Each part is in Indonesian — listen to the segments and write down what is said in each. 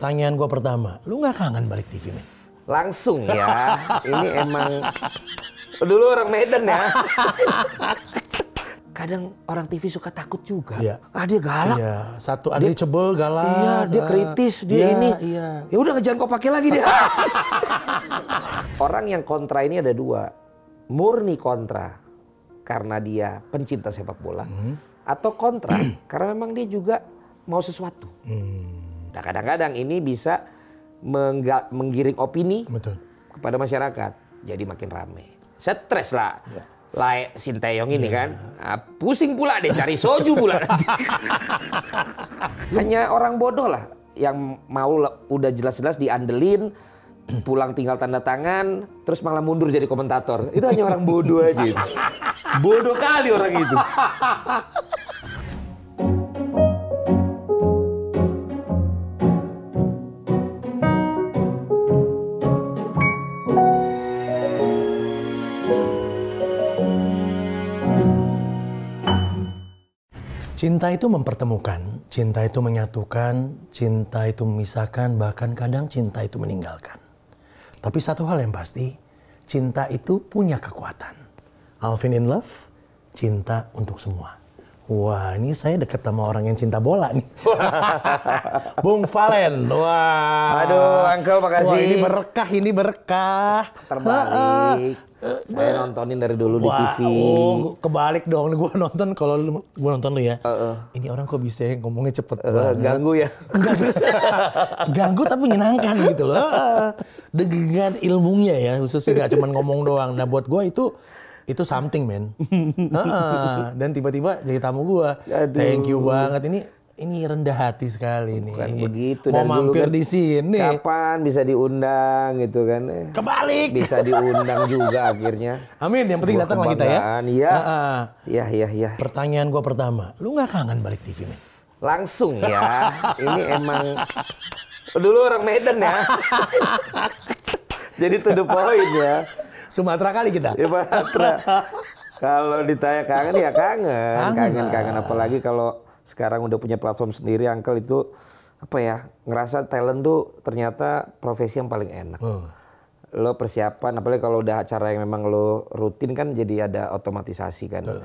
pertanyaan gue pertama, lu nggak kangen balik TV men? Langsung ya, ini emang dulu orang Medan ya. Kadang orang TV suka takut juga. Iya. Ah dia galak. Iya. Satu ada dia, cebol galak. Iya, dia ah. kritis, dia iya, ini. Iya. Ya udah jangan kau pakai lagi dia. orang yang kontra ini ada dua. Murni kontra karena dia pencinta sepak bola. Hmm. Atau kontra karena memang dia juga mau sesuatu. Hmm. Nah kadang-kadang ini bisa menggiring opini Betul. kepada masyarakat. Jadi makin ramai. Stres lah. Ya. Lai Sinteyong ini ya. kan. Nah, pusing pula deh cari soju pula. Hanya orang bodoh lah yang mau udah jelas-jelas diandelin pulang tinggal tanda tangan terus malah mundur jadi komentator itu hanya orang bodoh aja bodoh kali orang itu Cinta itu mempertemukan, cinta itu menyatukan, cinta itu memisahkan, bahkan kadang cinta itu meninggalkan. Tapi satu hal yang pasti, cinta itu punya kekuatan. Alvin in love, cinta untuk semua. Wah, ini saya deket sama orang yang cinta bola nih. Bung Valen, wah. Aduh, Uncle makasih. Wah, ini berkah, ini berkah. Terbalik. Saya nontonin dari dulu wah, di TV. Oh, kebalik dong. Gue nonton kalau gue nonton lu ya. Uh, uh. Ini orang kok bisa ya ngomongnya cepet uh, banget. Ganggu ya. ganggu tapi menyenangkan gitu loh. Dengan ilmunya ya, khususnya gak cuman ngomong doang. Nah buat gue itu itu something man dan tiba-tiba jadi tamu gue thank you banget ini ini rendah hati sekali Bukan nih. begitu. Mau mampir kan, di sini. Kapan bisa diundang gitu kan? Kebalik. Bisa diundang juga akhirnya. Amin. Yang penting datang kita ya. Iya. Iya iya iya. Pertanyaan gua pertama, lu nggak kangen balik TV men? Langsung ya. ini emang dulu orang Medan ya. Jadi to the point ya. Sumatera kali kita. Iya, Sumatera. kalau ditanya kangen ya kangen, kangen kangen, apalagi kalau sekarang udah punya platform sendiri, Uncle itu apa ya ngerasa talent tuh ternyata profesi yang paling enak. Hmm. Lo persiapan, apalagi kalau udah acara yang memang lo rutin kan jadi ada otomatisasi kan. Hmm.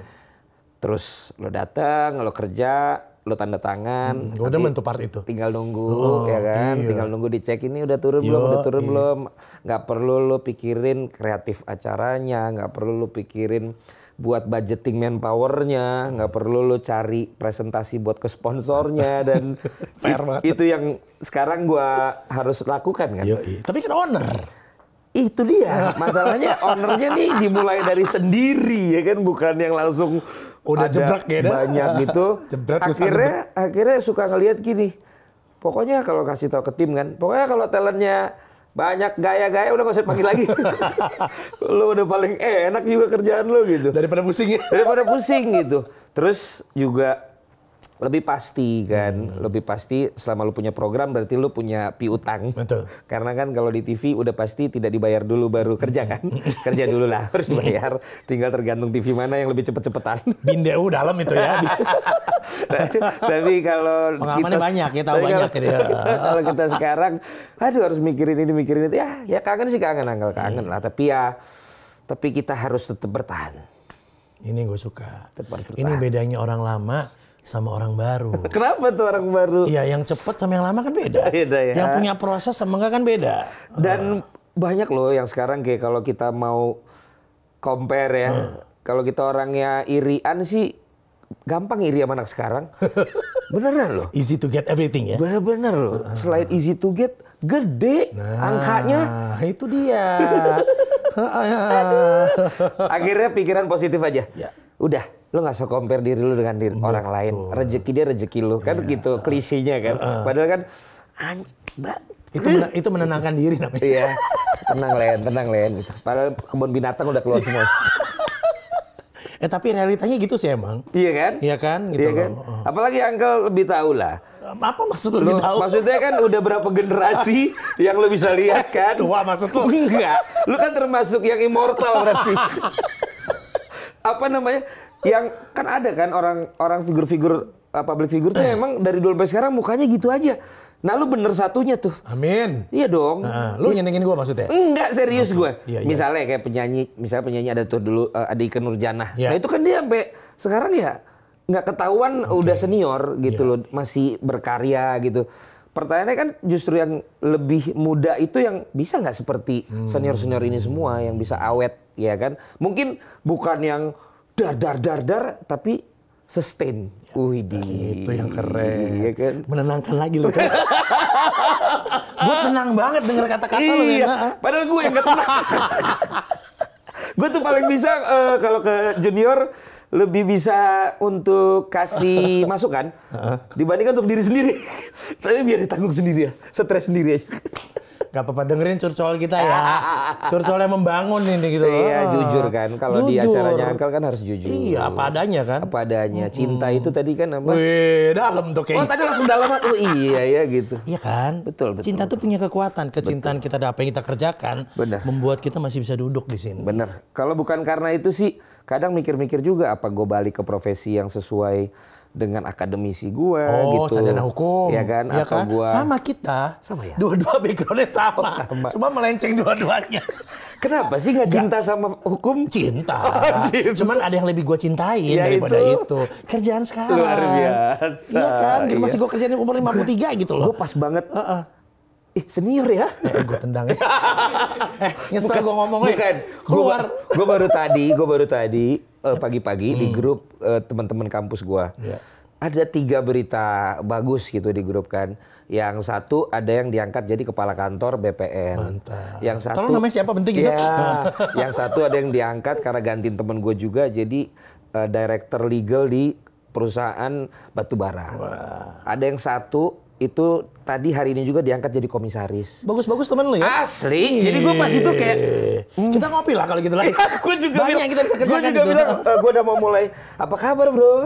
Terus lo datang, lo kerja, lo tanda tangan. Hmm, udah mentu part itu. Tinggal nunggu oh, ya kan, iya. tinggal nunggu dicek ini udah turun Yo, belum, udah turun iya. belum nggak perlu lu pikirin kreatif acaranya nggak perlu lu pikirin buat budgeting manpowernya nggak perlu lu cari presentasi buat ke sponsornya dan it, itu yang sekarang gua harus lakukan kan iya. tapi kan owner itu dia masalahnya ownernya nih dimulai dari sendiri ya kan bukan yang langsung udah jebrak ya banyak gitu jebrak, akhirnya akhirnya suka ngelihat gini pokoknya kalau kasih tau ke tim kan pokoknya kalau talentnya banyak gaya-gaya udah gak usah panggil lagi. lu udah paling enak juga kerjaan lu gitu. Daripada pusing ya. Daripada pusing gitu. Terus juga lebih pasti kan, hmm. lebih pasti selama lu punya program berarti lu punya piutang. Betul. Karena kan kalau di TV udah pasti tidak dibayar dulu baru hmm. kerja kan. kerja dulu lah harus bayar Tinggal tergantung TV mana yang lebih cepet-cepetan. Bindeu oh, dalam itu ya. tapi kalau pengalamannya kita, banyak kita tahu banyak kalau, Kita, gitu ya. kalau kita sekarang aduh harus mikirin ini mikirin itu ya ya kangen sih kangen angkel kangen hmm. lah tapi ya tapi kita harus tetap bertahan. Ini gue suka. Tetap bertahan. Ini bedanya orang lama sama orang baru. Kenapa tuh orang baru? Iya, yang cepet sama yang lama kan beda. beda ya. Yang punya proses sama enggak kan beda. Dan uh. banyak loh yang sekarang kayak kalau kita mau compare ya. Hmm. Kalau kita orangnya irian sih gampang iri sama anak sekarang. Beneran loh. Easy to get everything ya. Bener-bener loh. Selain easy to get, gede nah, angkanya. itu dia. Aduh. Akhirnya pikiran positif aja. Ya. Udah, lu nggak usah compare diri lu dengan diri Betul. orang lain. Rezeki dia rezeki lu. Kan yeah. begitu klisenya kan. Uh. Padahal kan mbak itu itu menenangkan diri namanya. Iya. Tenang Len, tenang Len. Gitu. Padahal kebun binatang udah keluar semua. eh tapi realitanya gitu sih emang. Iya kan? Iya kan? Gitu iya kan? Loh. Apalagi angkel lebih tahu lah. Apa maksud lu lebih tahu? Maksudnya kan udah berapa generasi yang lu bisa lihat kan? Tua maksud lu? Enggak. Lu kan termasuk yang immortal berarti. Apa namanya? yang kan ada kan orang orang figur-figur eh, public figur tuh emang dari dulu sampai sekarang mukanya gitu aja. Nah lu bener satunya tuh. Amin. Iya dong. Nah, lu iya. nyenengin gue maksudnya? Enggak serius okay. Oh, gue. Iya, iya. Misalnya kayak penyanyi, misalnya penyanyi ada tuh dulu uh, ada Ika Nurjana. Yeah. Iya. Nah itu kan dia sampai sekarang ya nggak ketahuan okay. udah senior gitu yeah. loh, masih berkarya gitu. Pertanyaannya kan justru yang lebih muda itu yang bisa nggak seperti hmm. senior-senior ini semua yang bisa awet ya kan? Mungkin bukan yang dar dar dar dar tapi sustain. Ya, di nah, Itu yang keren. Iya kan? Menenangkan lagi loh. Kan? gue tenang banget denger kata-kata iya, lo. Iya. Padahal gue yang gak tenang. gue tuh paling bisa uh, kalau ke junior lebih bisa untuk kasih masukan dibandingkan untuk diri sendiri. Tapi biar ditanggung sendiri ya, stres sendiri aja. Gak apa-apa dengerin curcol kita ya. curcol yang membangun ini gitu loh. Iya, jujur kan. Kalau di acaranya Angkel kan harus jujur. Iya, padanya kan. padanya adanya. Cinta itu tadi kan apa? Wih, dalam tuh kayaknya. Oh, tadi langsung dalam. Gitu. Oh iya ya gitu. Iya kan? Betul, betul. Cinta tuh punya kekuatan. Kecintaan betul. kita ada apa yang kita kerjakan Benar. membuat kita masih bisa duduk di sini. Benar. Kalau bukan karena itu sih kadang mikir-mikir juga apa gue balik ke profesi yang sesuai dengan akademisi gue oh, gitu. sarjana hukum. Iya kan? Ya Atau kan? gua sama kita. Sama ya. Dua-dua backgroundnya sama. Oh, sama. Cuma melenceng dua-duanya. Kenapa sih gak cinta gak. sama hukum? Cinta. Oh, cinta. Cuman ada yang lebih gue cintain ya, daripada itu. itu. Kerjaan sekarang. Luar biasa. Iya kan? Gitu, Masih iya. gue kerjain umur 53 gitu loh. Gue pas banget. Uh uh-uh. senior ya? Eh, eh gue tendang ya. eh nyesel gue ngomongnya. Bukan. Keluar. Gue baru tadi, gue baru tadi Eh, pagi-pagi hmm. di grup uh, teman-teman kampus gua. Yeah. Ada tiga berita bagus gitu di grup kan. Yang satu ada yang diangkat jadi kepala kantor BPN. Mantap. Yang satu. Tolong namanya siapa penting gitu. Ya, yang satu ada yang diangkat karena gantiin temen gue juga jadi uh, director legal di perusahaan batubara. Wow. Ada yang satu itu tadi hari ini juga diangkat jadi komisaris. Bagus-bagus temen lu ya. Asli. Iyi. Jadi gue pas itu kayak hmm. kita ngopi lah kalau gitu lah. gue juga banyak yang kita bisa kerjakan. Gue juga gitu. bilang uh, eh, gue udah mau mulai. Apa kabar bro? Nah,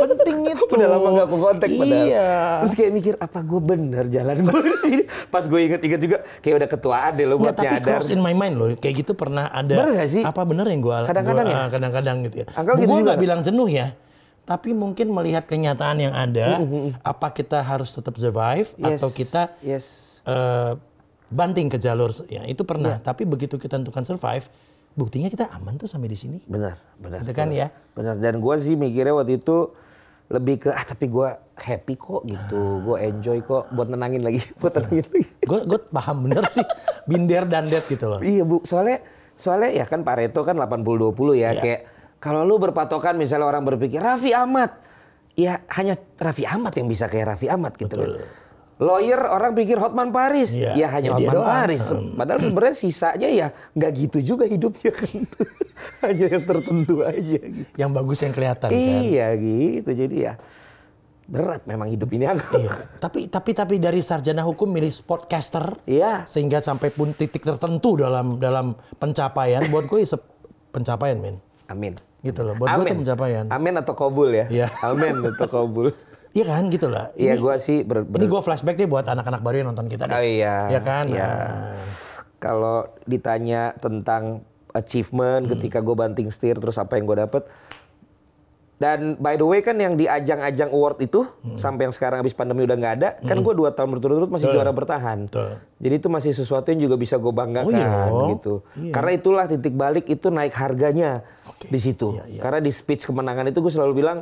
penting itu. Udah lama gak aku kontak iya. Terus kayak mikir apa gue bener jalan gue di Pas gue inget-inget juga kayak udah ketua deh lo iya, buat ya, Tapi cross in my mind loh. Kayak gitu pernah ada. Bener gak sih? Apa bener yang gue. Kadang-kadang ya. Ah, kadang-kadang gitu ya. Gue gitu gak bilang jenuh ya tapi mungkin melihat kenyataan yang ada, mm, mm, mm, apa kita harus tetap survive yes. atau kita yes. uh, banting ke jalur ya itu pernah. Yeah. Tapi begitu kita tentukan survive, buktinya kita aman tuh sampai di sini. Benar, benar. Itu kan ya. Benar. Dan gue sih mikirnya waktu itu lebih ke ah tapi gue happy kok gitu, ah. gue enjoy kok buat nenangin lagi, buat tenangin lagi. Gue gue paham bener sih, binder dan dead gitu loh. Iya bu, soalnya soalnya ya kan Pareto kan 80-20 ya yeah. kayak kalau lu berpatokan misalnya orang berpikir Raffi Ahmad, ya hanya Raffi Ahmad yang bisa kayak Raffi Ahmad gitu kan. Betul. kan. Lawyer orang pikir Hotman Paris, ya, ya hanya ya Hotman Paris. Paris. Hmm. Padahal sebenarnya sisanya ya nggak gitu juga hidupnya kan. hanya yang tertentu aja. Gitu. Yang bagus yang kelihatan kan? iya, kan. gitu jadi ya berat memang hidup ini aku. Iya. Tapi tapi tapi dari sarjana hukum milih podcaster, iya. sehingga sampai pun titik tertentu dalam dalam pencapaian. Buat gue ya, pencapaian, men. Amin. Gitu loh. Buat Amin. gue tuh pencapaian. Amin atau kobul ya? Ya. Amin atau kobul. Iya kan gitu lah. Iya gue sih. Ber, ber... Ini gue flashback deh buat anak-anak baru yang nonton kita. Deh. Oh iya. Iya kan. Iya. Nah. Kalau ditanya tentang achievement hmm. ketika gue banting setir terus apa yang gue dapet, dan by the way kan yang di ajang-ajang award itu hmm. sampai yang sekarang habis pandemi udah nggak ada, kan hmm. kan gue dua tahun berturut-turut masih Tuh. juara bertahan. Tuh. Jadi itu masih sesuatu yang juga bisa gue banggakan oh, iya gitu. Iya. Karena itulah titik balik itu naik harganya okay. di situ. Iya, iya. Karena di speech kemenangan itu gue selalu bilang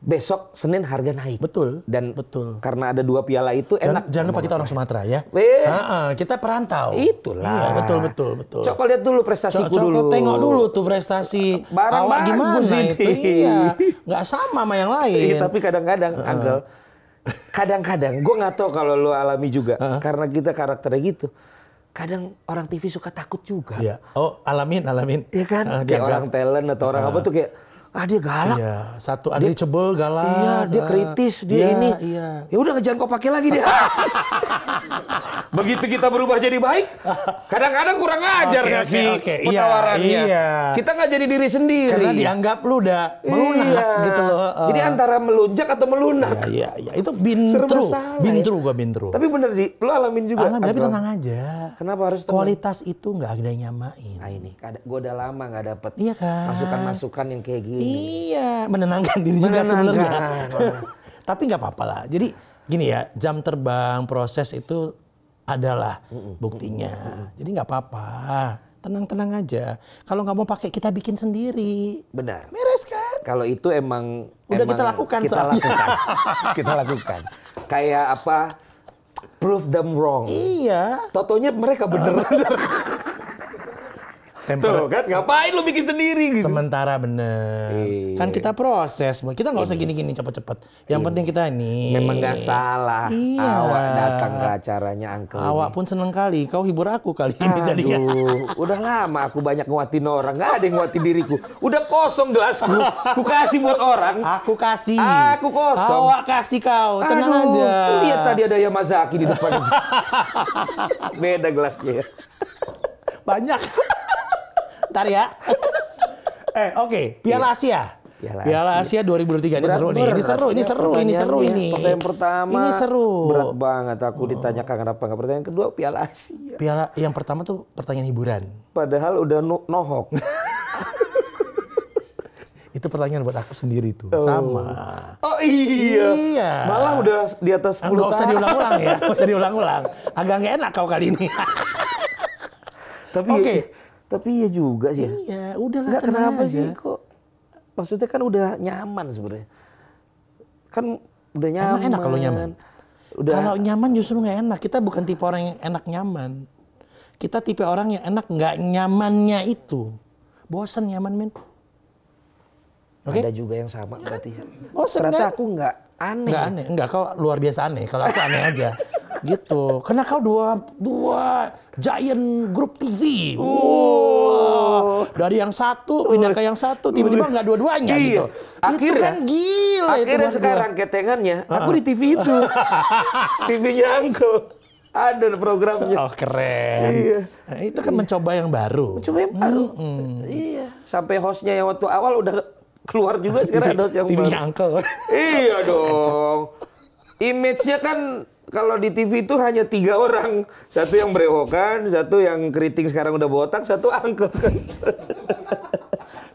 besok Senin harga naik. Betul. Dan betul. Karena ada dua piala itu enak. Jangan, lupa kita orang Sumatera ya. Ha -ha, kita perantau. Itulah. Iya, betul betul betul. Coba lihat dulu prestasi dulu. Coba tengok dulu tuh prestasi. Barang Awal gimana itu? Iya. Gak sama sama yang lain. Iya, tapi kadang-kadang uh. Angel. kadang-kadang gue nggak tau kalau lu alami juga uh. karena kita karakternya gitu kadang orang TV suka takut juga. Iya. Oh, alamin, alamin. Iya kan? Uh, kayak orang talent atau orang apa tuh kayak ah dia galak. Iya, satu ada dia, cebol galak. Iya, dia ah, kritis, dia iya, ini. Iya. Ya udah jangan kau pakai lagi dia. Begitu kita berubah jadi baik, kadang-kadang kurang ajar okay, ya okay, sih okay. Iya, iya. Kita nggak jadi diri sendiri. Karena dianggap lu udah melunak iya. gitu loh. Uh, jadi antara melunjak atau melunak. Iya, iya, iya. itu bintru. Bintru ya. gua bintru. Tapi bener di lu alamin juga. Alamin, tapi tenang aja. Kenapa harus tenang? Kualitas itu nggak ada yang nyamain. Nah ini, gua udah lama nggak dapet iya kan? masukan-masukan yang kayak gini diri. Iya, menenangkan diri menenangkan. juga sebenarnya. Tapi nggak apa-apa lah. Jadi gini ya, jam terbang proses itu adalah buktinya. Jadi nggak apa-apa. Tenang-tenang aja. Kalau nggak mau pakai kita bikin sendiri. Benar. Meres kan? Kalau itu emang udah emang kita lakukan kita soalnya. lakukan. kita lakukan. Kayak apa? Prove them wrong. Iya. Totonya mereka bener. temper. Tuh kan ngapain lu bikin sendiri gitu. Sementara bener. Iya. Kan kita proses. Kita nggak usah iya. gini-gini cepet-cepet. Yang iya. penting kita ini. Memang nggak salah. Iya. Awak datang ke acaranya Uncle. Awak pun seneng kali. Kau hibur aku kali ini jadinya. Udah lama aku banyak nguatin orang. Nggak ada yang nguatin diriku. Udah kosong gelasku. aku kasih buat orang. Aku kasih. Aku kosong. Awak kasih kau. Tenang Aduh, aja. Lihat tadi ada Yamazaki di depan. Beda gelasnya. Banyak. Ntar ya. eh, oke, okay. Piala iya. Asia. Piala, Piala Asia 2023 ini seru nih. Ini seru, ini seru, ini seru ini. Pertanyaan pertama. Ini seru. Berat banget aku ditanya ditanyakan kenapa enggak pertanyaan kedua Piala Asia. Piala yang pertama tuh pertanyaan hiburan. Padahal udah no nohok. itu pertanyaan buat aku sendiri tuh. Oh. Sama. Oh iya. Iya. Malah udah di atas 10 Enggak usah diulang-ulang ya. Enggak usah diulang-ulang. Agak nggak enak kau kali ini. Tapi Oke. Eh, tapi iya juga sih. Ya. Iya, udah lah. kenapa aja. sih kok? Maksudnya kan udah nyaman sebenarnya. Kan udah nyaman. Emang enak kalau nyaman. Udah. Kalau nyaman justru nggak enak. Kita bukan tipe orang yang enak nyaman. Kita tipe orang yang enak nggak nyamannya itu. Bosan nyaman men. Okay? Ada juga yang sama iya berarti. Kan? Bosen, Ternyata kan? aku nggak aneh. Nggak aneh. Nggak kau luar biasa aneh. Kalau aku aneh aja. gitu. Karena kau dua dua giant grup TV. Wow. Dari yang satu pindah ke yang satu, tiba-tiba nggak dua-duanya iya. gitu. Akhirnya, itu kan gila akhirnya itu sekarang ketengannya, aku di TV itu. TV-nya aku. Ada programnya. Oh keren. Iya. Nah, itu kan iya. mencoba yang baru. Mencoba yang baru. Mm -hmm. Iya. Sampai hostnya yang waktu awal udah keluar juga sekarang ada yang TV baru. iya dong. Image-nya kan kalau di TV itu hanya tiga orang. Satu yang berewokan, satu yang keriting sekarang udah botak, satu angker,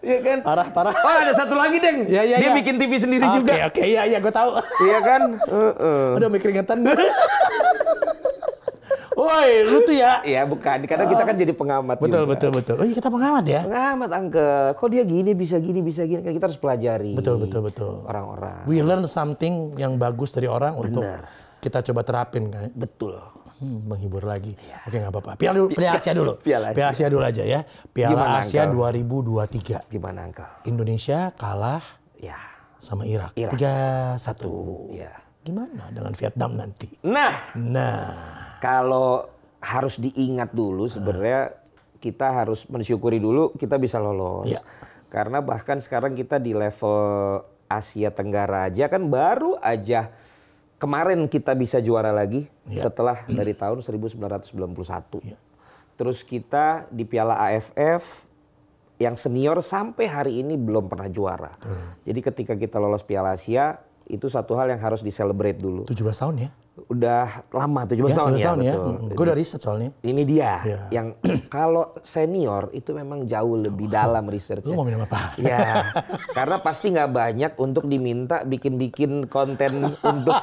Iya kan? Parah, parah. Oh ada satu lagi deng. Iya iya. Dia ya. bikin TV sendiri okay, juga. Oke, okay, oke. Iya, iya. Gue tahu. Iya kan? Uh, uh. Udah mikir ingetan. Woi, lu tuh ya. Iya, bukan. Karena kita kan jadi pengamat. Betul, juga. betul, betul. Oh, iya kita pengamat ya. Pengamat angke. Kok dia gini bisa gini bisa gini kan kita harus pelajari. Betul, betul, betul. Orang-orang. We learn something yang bagus dari orang Bener. untuk kita coba terapin kan. Betul. Hmm, menghibur lagi. Ya. Oke nggak apa-apa. Piala, Piala Asia dulu. Piala Asia. Piala Asia dulu aja ya. Piala Gimana Asia angka? 2023. Gimana angka? Indonesia kalah ya sama Irak. Irak. 3-1. Ya. Gimana dengan Vietnam nanti? Nah. Nah. Kalau harus diingat dulu sebenarnya kita harus mensyukuri dulu kita bisa lolos. Ya. Karena bahkan sekarang kita di level Asia Tenggara aja kan baru aja kemarin kita bisa juara lagi ya. setelah dari tahun 1991. Ya. Terus kita di Piala AFF yang senior sampai hari ini belum pernah juara. Hmm. Jadi ketika kita lolos Piala Asia itu satu hal yang harus diselebrate dulu. 17 tahun ya? udah lama tuh, ya, tahun ya. Tahun ya. Gue udah riset soalnya. Ini dia ya. yang kalau senior itu memang jauh lebih dalam risetnya. Lu mau minum apa? Ya. karena pasti nggak banyak untuk diminta bikin-bikin konten untuk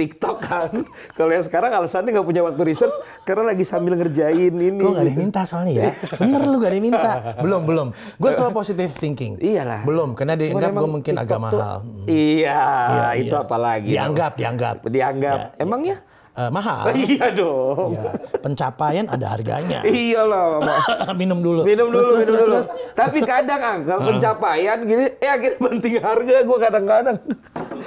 TikTok kan. Kalau yang sekarang alasannya nggak punya waktu riset karena lagi sambil ngerjain ini. Gue nggak diminta soalnya ya. Bener lu gak diminta. Belum belum. Gue soal positive thinking. Iyalah. Belum karena dianggap gue mungkin TikTok agak mahal. Tuh, iya, iya. Itu iya. apalagi. Dianggap dianggap dianggap. Ya, Emangnya? Ya. Uh, mahal. Oh, iya dong. Ya, pencapaian ada harganya. Iya loh. minum dulu. Minum dulu, terus, minum terus, dulu. Terus. Tapi kadang angkel ah. pencapaian gini, eh akhirnya penting harga gue kadang-kadang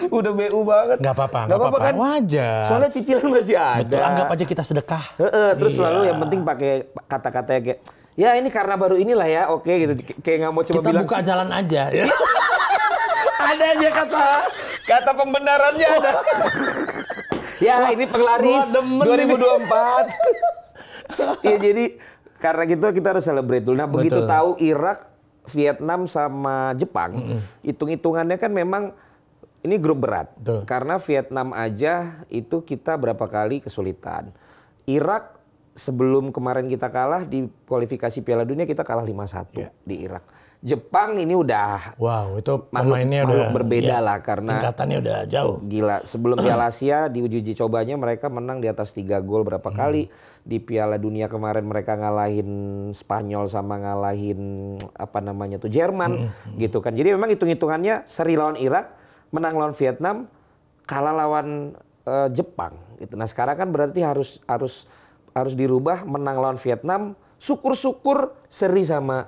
udah BU banget. Gak apa-apa, gak apa-apa kan. Wajar. Soalnya cicilan masih ada. Betul, anggap aja kita sedekah. terus iya. lalu yang penting pakai kata-kata kayak, ya ini karena baru inilah ya, oke gitu. Kayak nggak mau coba kita bilang. Kita buka jalan aja. Ya. ada aja kata, kata pembenarannya ada. Oh ya ini penglaris 2024 Ya jadi karena gitu kita harus celebrate dulu nah Betul. begitu tahu Irak Vietnam sama Jepang mm hitung-hitungannya kan memang ini grup berat Betul. karena Vietnam aja itu kita berapa kali kesulitan Irak sebelum kemarin kita kalah di kualifikasi Piala Dunia kita kalah 5-1 yeah. di Irak Jepang ini udah wow itu pemainnya makhluk, udah makhluk berbeda ya, lah karena tingkatannya udah jauh gila sebelum Piala Asia di uji cobanya mereka menang di atas tiga gol berapa hmm. kali di Piala Dunia kemarin mereka ngalahin Spanyol sama ngalahin apa namanya tuh Jerman hmm. hmm. gitu kan jadi memang hitung hitungannya seri lawan Irak menang lawan Vietnam kalah lawan uh, Jepang gitu nah sekarang kan berarti harus harus harus dirubah menang lawan Vietnam syukur syukur seri sama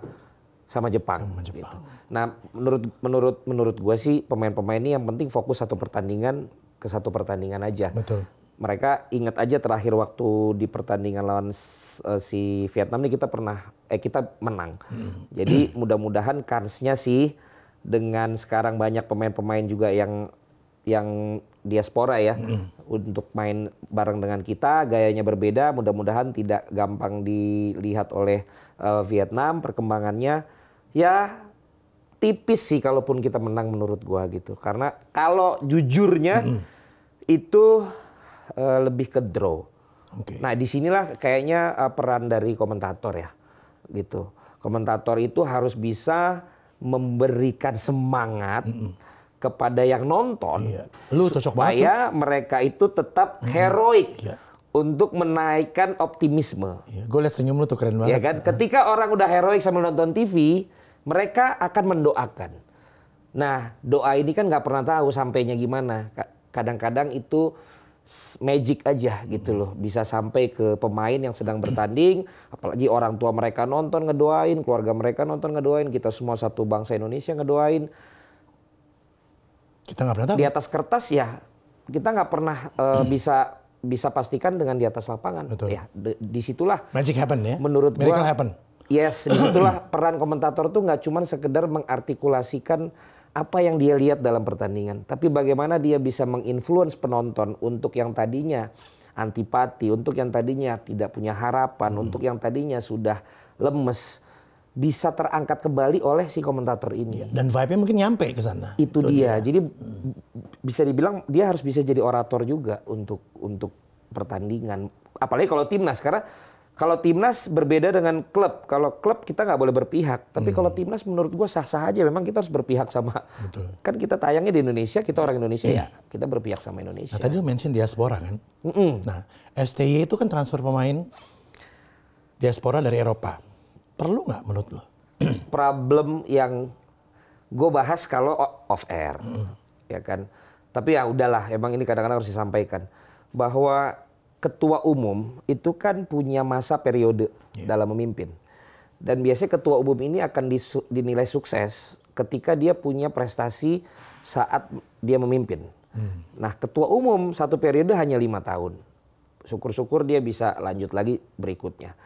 sama Jepang. Sama Jepang. Gitu. Nah, menurut menurut menurut gue sih pemain-pemain ini yang penting fokus satu pertandingan ke satu pertandingan aja. Betul. Mereka ingat aja terakhir waktu di pertandingan lawan uh, si Vietnam ini kita pernah eh kita menang. Hmm. Jadi mudah-mudahan kansnya sih dengan sekarang banyak pemain-pemain juga yang yang diaspora ya hmm. untuk main bareng dengan kita gayanya berbeda mudah-mudahan tidak gampang dilihat oleh uh, Vietnam perkembangannya ya tipis sih kalaupun kita menang menurut gua gitu. Karena kalau jujurnya mm-hmm. itu uh, lebih ke draw. Okay. Nah, disinilah kayaknya uh, peran dari komentator ya. Gitu. Komentator itu harus bisa memberikan semangat mm-hmm. kepada yang nonton. Iya. Lu cocok supaya banget. mereka itu tetap mm-hmm. heroik. Iya untuk menaikkan optimisme. Iya, gue lihat senyum lu tuh keren iya banget. Ya kan, ketika orang udah heroik sambil nonton TV, mereka akan mendoakan. Nah, doa ini kan nggak pernah tahu sampainya gimana. Kadang-kadang itu magic aja gitu loh. Bisa sampai ke pemain yang sedang bertanding, apalagi orang tua mereka nonton ngedoain, keluarga mereka nonton ngedoain, kita semua satu bangsa Indonesia ngedoain. Kita nggak pernah tahu. Di atas kertas ya, kita nggak pernah uh, bisa bisa pastikan dengan di atas lapangan. Betul. Ya, disitulah. Magic happen ya. Menurut Miracle gua, happen Yes, disitulah peran komentator tuh nggak cuma sekedar mengartikulasikan apa yang dia lihat dalam pertandingan, tapi bagaimana dia bisa menginfluence penonton untuk yang tadinya antipati, untuk yang tadinya tidak punya harapan, hmm. untuk yang tadinya sudah lemes bisa terangkat kembali oleh si komentator ini. Iya, dan vibe-nya mungkin nyampe ke sana. Itu, Itu dia. dia. Jadi hmm. bisa dibilang dia harus bisa jadi orator juga untuk untuk pertandingan. Apalagi kalau timnas karena kalau timnas berbeda dengan klub. Kalau klub kita nggak boleh berpihak. Tapi hmm. kalau timnas menurut gue sah-sah aja. Memang kita harus berpihak sama. Betul. Kan kita tayangnya di Indonesia, kita orang Indonesia ya. Iya. Kita berpihak sama Indonesia. Nah, tadi lu mention diaspora kan. Mm -mm. Nah STY itu kan transfer pemain diaspora dari Eropa. Perlu nggak menurut lo? Problem yang gue bahas kalau off air, mm. ya kan. Tapi ya udahlah, emang ini kadang-kadang harus disampaikan bahwa ketua umum itu kan punya masa periode yeah. dalam memimpin. Dan biasanya ketua umum ini akan dinilai sukses ketika dia punya prestasi saat dia memimpin. Hmm. Nah, ketua umum satu periode hanya lima tahun. Syukur-syukur dia bisa lanjut lagi berikutnya.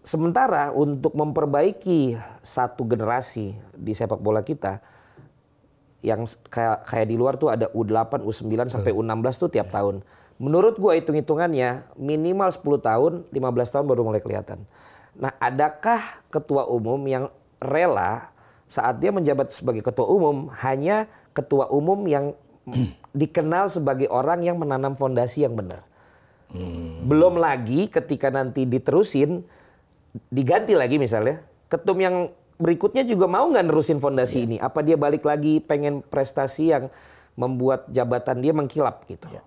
Sementara untuk memperbaiki satu generasi di sepak bola kita, yang kayak kayak di luar tuh ada U8, U9 sampai U16 tuh tiap iya. tahun. Menurut gue hitung-hitungannya minimal 10 tahun, 15 tahun baru mulai kelihatan. Nah adakah ketua umum yang rela saat dia menjabat sebagai ketua umum hanya ketua umum yang dikenal sebagai orang yang menanam fondasi yang benar. Hmm. Belum lagi ketika nanti diterusin diganti lagi misalnya, ketum yang berikutnya juga mau nggak nerusin fondasi ya. ini? Apa dia balik lagi pengen prestasi yang membuat jabatan dia mengkilap gitu? Ya.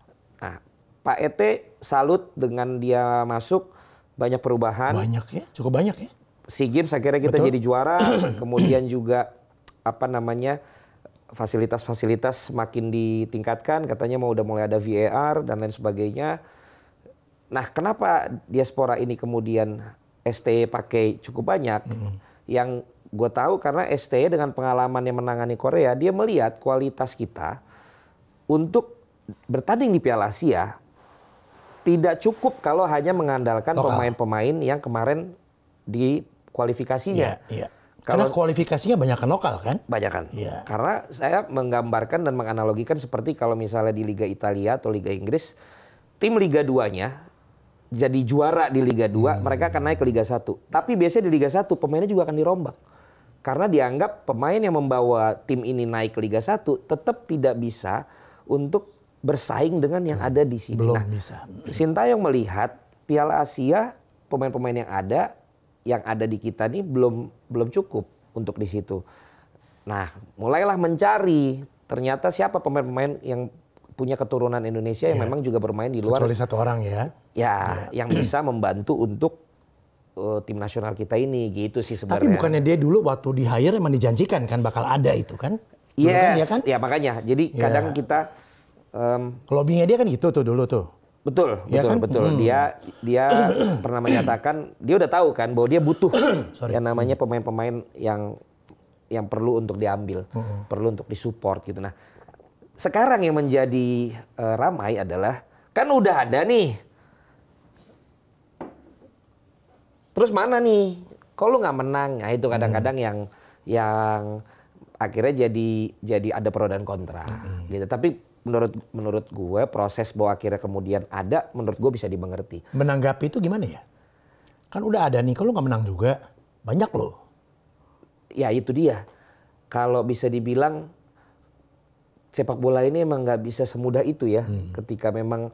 Pak Ete salut dengan dia masuk banyak perubahan. Banyak ya, cukup banyak ya. Sea Games kira kita Betul. jadi juara, kemudian juga apa namanya fasilitas-fasilitas makin ditingkatkan, katanya mau udah mulai ada VAR dan lain sebagainya. Nah, kenapa diaspora ini kemudian st e pakai cukup banyak? Mm -hmm. Yang gue tahu karena st e dengan pengalaman yang menangani Korea, dia melihat kualitas kita untuk bertanding di Piala Asia tidak cukup kalau hanya mengandalkan pemain-pemain yang kemarin di kualifikasinya. Ya, ya. Kalau, Karena kualifikasinya banyak kan lokal kan? Banyak kan. Ya. Karena saya menggambarkan dan menganalogikan seperti kalau misalnya di Liga Italia atau Liga Inggris, tim Liga 2-nya jadi juara di Liga 2, hmm. mereka akan naik ke Liga 1. Tapi biasanya di Liga 1 pemainnya juga akan dirombak. Karena dianggap pemain yang membawa tim ini naik ke Liga 1 tetap tidak bisa untuk bersaing dengan yang iya. ada di sini. Belum nah, bisa. yang melihat Piala Asia pemain-pemain yang ada yang ada di kita nih belum belum cukup untuk di situ. Nah, mulailah mencari ternyata siapa pemain-pemain yang punya keturunan Indonesia yang ya. memang juga bermain di luar. Kecuali satu orang ya. Ya, ya. yang bisa membantu untuk uh, tim nasional kita ini gitu sih sebenarnya. Tapi bukannya dia dulu waktu di hire emang dijanjikan kan bakal ada itu kan? kan yes, kan, ya, kan? ya makanya. Jadi ya. kadang kita um, lobbynya dia kan gitu tuh dulu tuh. Betul, ya betul, kan? betul. Hmm. Dia dia pernah menyatakan dia udah tahu kan bahwa dia butuh yang namanya pemain-pemain yang yang perlu untuk diambil, hmm. perlu untuk disupport gitu. Nah, sekarang yang menjadi uh, ramai adalah kan udah ada nih. Terus mana nih? Kalau nggak menang, nah itu kadang-kadang hmm. yang yang akhirnya jadi jadi ada pro dan kontra hmm. gitu. Tapi menurut menurut gue proses bahwa akhirnya kemudian ada menurut gue bisa dimengerti. Menanggapi itu gimana ya? Kan udah ada nih, kalau nggak menang juga banyak loh. Ya itu dia. Kalau bisa dibilang sepak bola ini emang nggak bisa semudah itu ya. Hmm. Ketika memang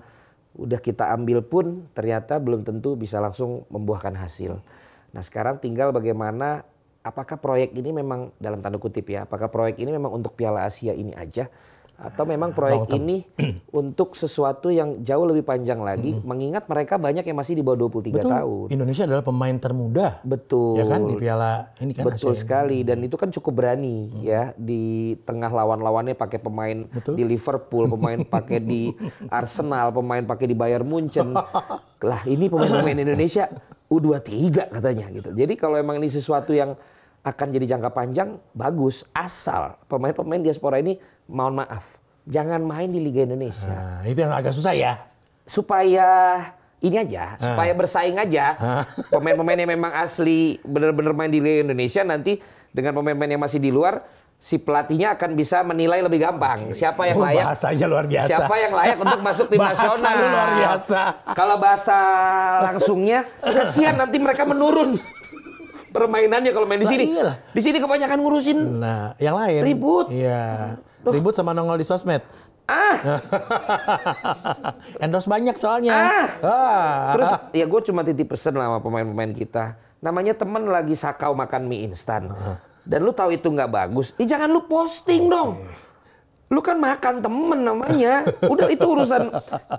udah kita ambil pun ternyata belum tentu bisa langsung membuahkan hasil. Nah sekarang tinggal bagaimana apakah proyek ini memang dalam tanda kutip ya, apakah proyek ini memang untuk Piala Asia ini aja atau memang proyek Long ini untuk sesuatu yang jauh lebih panjang lagi mm -hmm. mengingat mereka banyak yang masih di bawah 23 Betul. tahun. Indonesia adalah pemain termuda. Betul. Ya kan di Piala ini kan Betul Asia sekali dan itu kan cukup berani mm -hmm. ya di tengah lawan-lawannya pakai pemain Betul. di Liverpool, pemain pakai di Arsenal, pemain pakai di Bayern Munchen. lah ini pemain-pemain Indonesia U23 katanya gitu. Jadi kalau emang ini sesuatu yang akan jadi jangka panjang bagus asal pemain-pemain diaspora ini mohon maaf, jangan main di Liga Indonesia. Nah, itu yang agak susah ya. Supaya ini aja, nah. supaya bersaing aja. Ah. Pemain-pemain yang memang asli benar-benar main di Liga Indonesia nanti dengan pemain-pemain yang masih di luar si pelatihnya akan bisa menilai lebih gampang Oke. siapa yang oh, layak bahasanya luar biasa siapa yang layak untuk masuk tim nasional luar biasa kalau bahasa langsungnya kasihan nanti mereka menurun permainannya kalau main di sini nah, di sini kebanyakan ngurusin nah yang lain ribut iya Duh. Ribut sama nongol di sosmed. Ah. Endorse banyak soalnya. Ah. ah. Terus ya gue cuma titip pesen lah sama pemain-pemain kita. Namanya temen lagi sakau makan mie instan. Ah. Dan lu tahu itu nggak bagus. Ih jangan lu posting oh. dong. Iya. Lu kan makan temen namanya. Udah itu urusan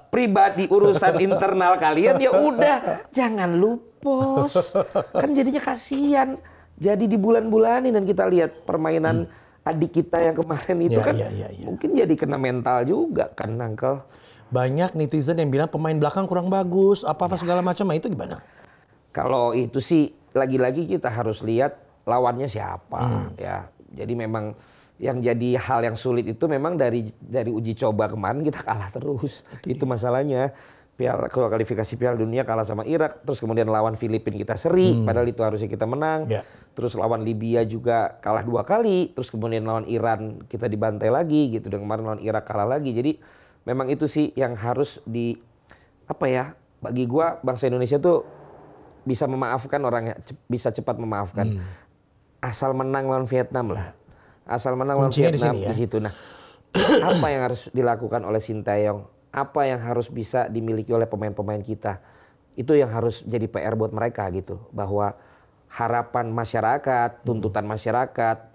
pribadi, urusan internal kalian ya udah. Jangan lu post. Kan jadinya kasihan. Jadi di bulan-bulan ini dan kita lihat permainan hmm adik kita yang kemarin itu ya, kan ya, ya, ya. mungkin jadi kena mental juga kan nangkel Banyak netizen yang bilang pemain belakang kurang bagus, apa-apa ya. segala macam. Nah, itu gimana? Kalau itu sih lagi-lagi kita harus lihat lawannya siapa hmm. ya. Jadi memang yang jadi hal yang sulit itu memang dari dari uji coba kemarin kita kalah terus. Itu, itu masalahnya. Piala kualifikasi Piala Dunia kalah sama Irak, terus kemudian lawan Filipina kita seri, hmm. padahal itu harusnya kita menang. ya terus lawan Libya juga kalah dua kali, terus kemudian lawan Iran kita dibantai lagi gitu, dan kemarin lawan Irak kalah lagi. Jadi memang itu sih yang harus di apa ya? Bagi gua bangsa Indonesia tuh bisa memaafkan orangnya, bisa cepat memaafkan. Hmm. Asal menang lawan Vietnam lah. Asal menang Kuncinya lawan Vietnam di, sini, ya? di situ. Nah, apa yang harus dilakukan oleh Sintayong? Apa yang harus bisa dimiliki oleh pemain-pemain kita? Itu yang harus jadi PR buat mereka gitu, bahwa harapan masyarakat, hmm. tuntutan masyarakat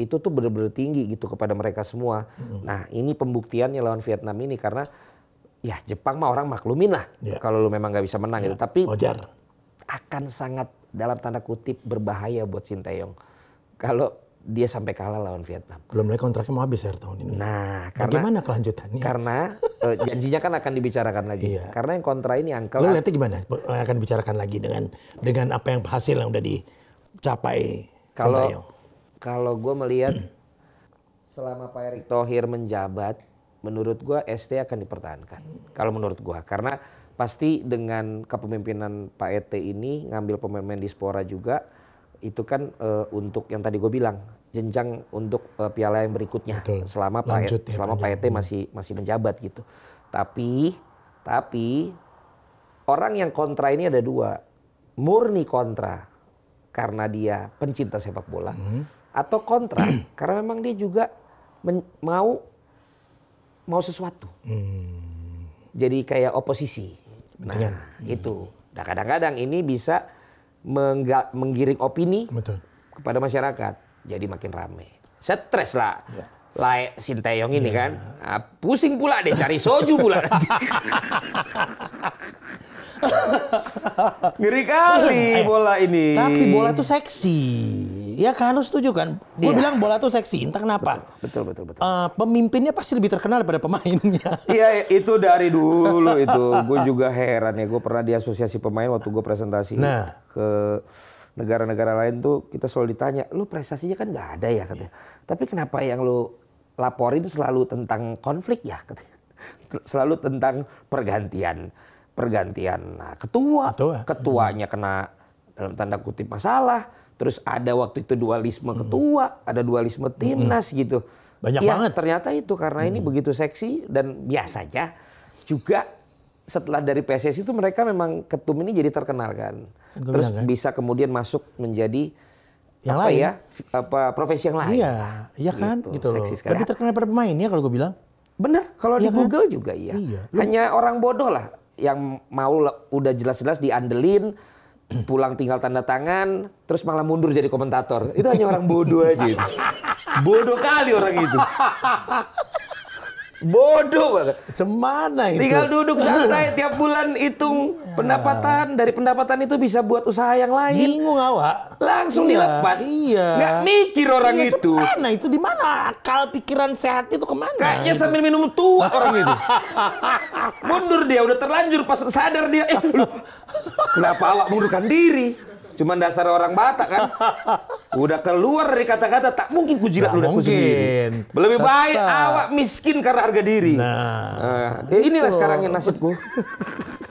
itu tuh benar-benar tinggi gitu kepada mereka semua. Hmm. Nah, ini pembuktiannya lawan Vietnam ini karena ya Jepang mah orang maklumin lah yeah. kalau lu memang nggak bisa menang yeah. gitu. Tapi Wajar. akan sangat dalam tanda kutip berbahaya buat Sinteyong. Kalau dia sampai kalah lawan Vietnam. Belum lagi kontraknya mau habis akhir tahun ini. Nah, karena, bagaimana kelanjutannya? Karena uh, janjinya kan akan dibicarakan lagi. Iya. Karena yang kontra ini angkel. Lo lihatnya gimana? Eh, akan dibicarakan lagi dengan dengan apa yang hasil yang udah dicapai. Kalau kalau gue melihat selama Pak Erick Thohir menjabat, menurut gue ST akan dipertahankan. Kalau menurut gue, karena pasti dengan kepemimpinan Pak ET ini ngambil pemain di Spora juga itu kan uh, untuk yang tadi gue bilang jenjang untuk uh, piala yang berikutnya Betul. selama Pak e- ya, selama Pak ET e hmm. masih masih menjabat gitu. Tapi tapi orang yang kontra ini ada dua, murni kontra karena dia pencinta sepak bola hmm. atau kontra karena memang dia juga men, mau mau sesuatu. Hmm. Jadi kayak oposisi. Nah, itu. Nah, kadang-kadang ini bisa menggiring opini Betul. kepada masyarakat. Jadi makin rame. Stres lah. Ya. Sinteyong ini yeah. kan. Nah, pusing pula deh cari soju pula Ngeri kali eh, bola ini. Tapi bola itu seksi. Ya kan harus setuju kan. Gue yeah. bilang bola tuh seksi, entah kenapa. Betul, betul, betul. betul. Uh, pemimpinnya pasti lebih terkenal daripada pemainnya. Iya, itu dari dulu itu. Gue juga heran ya, gue pernah di asosiasi pemain waktu gue presentasi nah. ke negara-negara lain tuh kita selalu ditanya, lu prestasinya kan gak ada ya katanya. Yeah. Tapi kenapa yang lu laporin selalu tentang konflik ya katanya. Selalu tentang pergantian pergantian nah, ketua, ketua, ketuanya kena dalam tanda kutip masalah, Terus ada waktu itu dualisme hmm. ketua, ada dualisme hmm. timnas hmm. gitu. Banyak ya, banget. Ternyata itu karena ini hmm. begitu seksi dan biasa aja. Juga setelah dari PSSI itu mereka memang ketum ini jadi terkenal kan. Terus bilang, ya kan? bisa kemudian masuk menjadi yang apa lain ya apa profesi yang lain. Iya, iya gitu, kan gitu, gitu Seksi sekali. Lebih terkenal pada pemain ya kalau gue bilang. Bener, kalau iya di kan? Google juga iya. iya. Hanya orang bodoh lah yang mau udah jelas-jelas diandelin pulang tinggal tanda tangan, terus malah mundur jadi komentator. Itu hanya orang bodoh aja. Itu. Bodoh kali orang itu. Bodoh banget. Cemana itu? Tinggal duduk santai tiap bulan hitung iya. pendapatan dari pendapatan itu bisa buat usaha yang lain. Bingung awak. Langsung iya, dilepas. Iya. Nggak mikir orang iya, itu. cemana nah, itu? Di mana akal pikiran sehat itu kemana? Kayaknya gitu. sambil minum tua orang itu. mundur dia udah terlanjur pas sadar dia. Eh, kenapa awak mundurkan diri? Cuman dasar orang Batak kan. Udah keluar dari kata-kata tak mungkin kujilat ludahku sendiri. Lebih Tetap. baik awak miskin karena harga diri. Nah, nah inilah sekarang yang nasibku.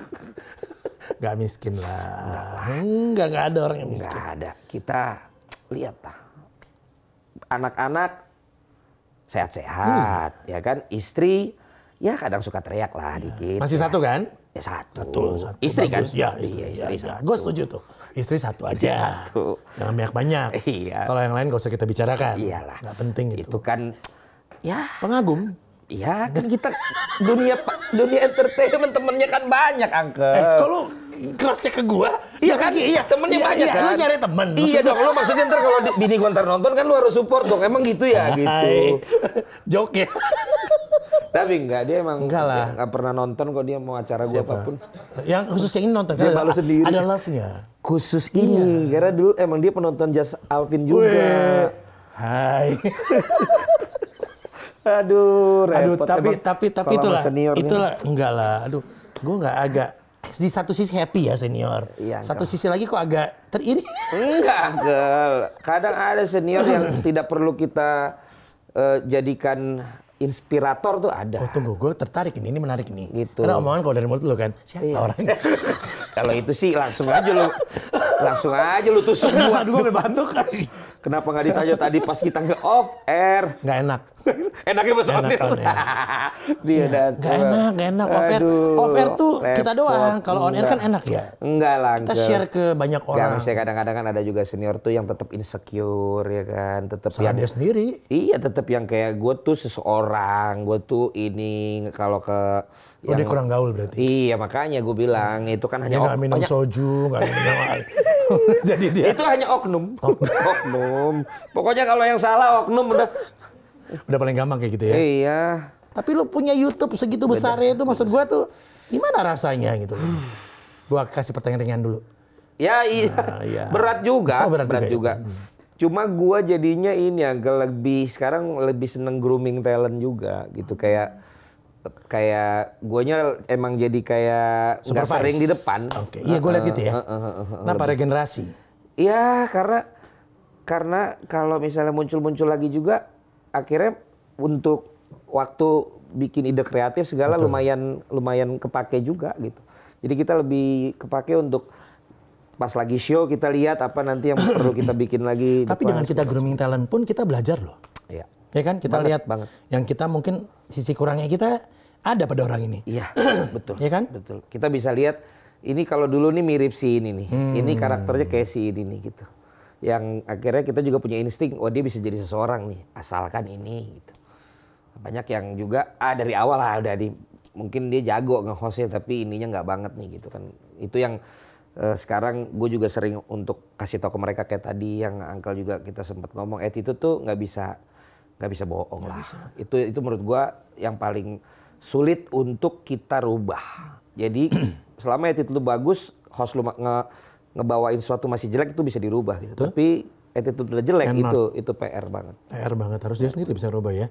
Gak miskin lah. Enggak, enggak ada orang yang miskin. Enggak ada. Kita lihat lah. Anak-anak sehat-sehat, hmm. ya kan? Istri ya kadang suka teriak lah ya. dikit. Masih ya. satu kan? Ya satu. satu, satu. Istri kan? Bagus. kan? Ya, iya, istri. Ya, istri ya, satu. Gue setuju tuh. Istri satu aja. Iya, satu. Jangan banyak-banyak. Iya. Kalau yang lain gak usah kita bicarakan. Iyalah. Gak penting gitu. Itu kan ya pengagum. Iya, kan kita dunia dunia entertainment temennya kan banyak, Angke. Eh, kalau kerasnya ke gua, iya ya, kan? Iya, temennya iya, banyak iya, kan? Lu nyari temen. Iya dong, lo maksudnya ntar kalau bini gua nonton kan lu harus support dong. Emang gitu ya? Gitu. Jok ya. Tapi enggak, dia emang enggak lah. Ya, enggak pernah nonton kok dia mau acara gue apapun. Yang khusus yang ini nonton dia malu sendiri. Ada love-nya. Khusus ini iya. karena dulu emang dia penonton Just Alvin juga. Wee. Hai. aduh, repot. Aduh, tapi emang tapi tapi itulah seniornya. itulah enggak lah. Aduh, gue enggak agak di satu sisi happy ya senior. Iya, satu sisi lagi kok agak teriri. Enggak, enggak. Kadang ada senior yang tidak perlu kita uh, jadikan inspirator tuh ada. Oh, tunggu, gue tertarik ini, ini menarik nih. Gitu. Karena omongan kalau dari mulut lo kan, siapa iya. orang? kalau itu sih langsung aja lo, langsung aja lo tusuk Aduh, gue batuk. Kenapa nggak ditanya tadi pas kita nggak off air? Nggak enak. Enaknya pas enak on air. Ya. Dia ya, Nggak enak, nggak enak off air. Aduh, off air tuh repot. kita doang. Kalau on air kan enak ya. Enggak lah. Kita share ke banyak orang. Yang saya kadang-kadang kan ada juga senior tuh yang tetap insecure ya kan, tetap yang dia sendiri. Iya, tetap yang kayak gue tuh seseorang, gue tuh ini kalau ke Oh yang, dia kurang gaul berarti. Iya makanya gue bilang itu kan dia hanya Gak minum soju gak minum jadi dia itu hanya oknum oknum, oknum. pokoknya kalau yang salah oknum udah udah paling gampang kayak gitu ya. Iya. Tapi lu punya YouTube segitu Beda. besarnya itu maksud gue tuh gimana rasanya gitu Gue kasih pertanyaan ringan dulu. Ya iya. Nah, iya. Berat juga. Oh, berat, berat juga. Ya? juga. Ya. Cuma gue jadinya ini agak lebih sekarang lebih seneng grooming talent juga gitu kayak kayak guanya emang jadi kayak nggak sering di depan. Oke. Okay. Iya, gue liat gitu ya. Nah pada generasi. regenerasi? Iya, karena karena kalau misalnya muncul-muncul lagi juga akhirnya untuk waktu bikin ide kreatif segala Betul. lumayan lumayan kepake juga gitu. Jadi kita lebih kepake untuk pas lagi show kita lihat apa nanti yang perlu kita bikin lagi. Tapi dengan kita grooming talent pun kita belajar loh. Iya. Ya kan kita banget, lihat banget. yang kita mungkin sisi kurangnya kita ada pada orang ini. Iya, betul. Ya kan? Betul. Kita bisa lihat ini kalau dulu nih mirip si ini nih. Hmm. Ini karakternya kayak si ini nih gitu. Yang akhirnya kita juga punya insting, oh dia bisa jadi seseorang nih, asalkan ini gitu. Banyak yang juga ah dari awal lah udah di mungkin dia jago nge tapi ininya nggak banget nih gitu kan. Itu yang uh, sekarang gue juga sering untuk kasih tahu ke mereka kayak tadi yang angkel juga kita sempat ngomong attitude tuh nggak bisa nggak bisa bohong gak lah. Bisa. Itu itu menurut gua yang paling sulit untuk kita rubah. Jadi selama ya attitude lu bagus, host lu nge ngebawain sesuatu masih jelek itu bisa dirubah gitu. Tuh? Tapi attitude lu jelek Cannot. itu itu PR banget. PR banget harus dia sendiri bisa rubah ya.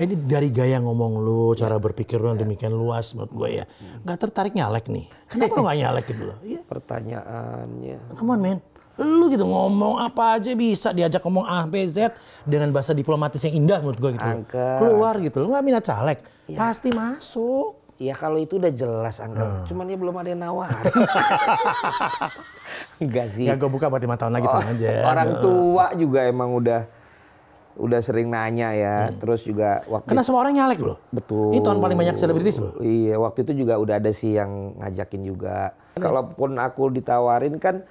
Eh, ini dari gaya ngomong lu, cara iya. berpikir lu yang iya. demikian luas menurut gue ya. Hmm. Nggak tertarik nyalek nih. Kenapa lu nggak nyalek gitu loh? Ya. Pertanyaannya. Come on, man lu gitu ngomong apa aja bisa diajak ngomong A B Z dengan bahasa diplomatis yang indah menurut gue gitu angker. keluar gitu lu gak minat caleg ya. pasti masuk Ya kalau itu udah jelas Angga, hmm. cuman dia belum ada yang nawar. Enggak sih. Ya gue buka buat lima tahun lagi oh, aja. Orang tua juga emang udah udah sering nanya ya. Hmm. Terus juga waktu Karena semua orang nyalek loh. Betul. Itu tahun paling banyak selebritis loh. Iya, waktu itu juga udah ada sih yang ngajakin juga. Kalaupun aku ditawarin kan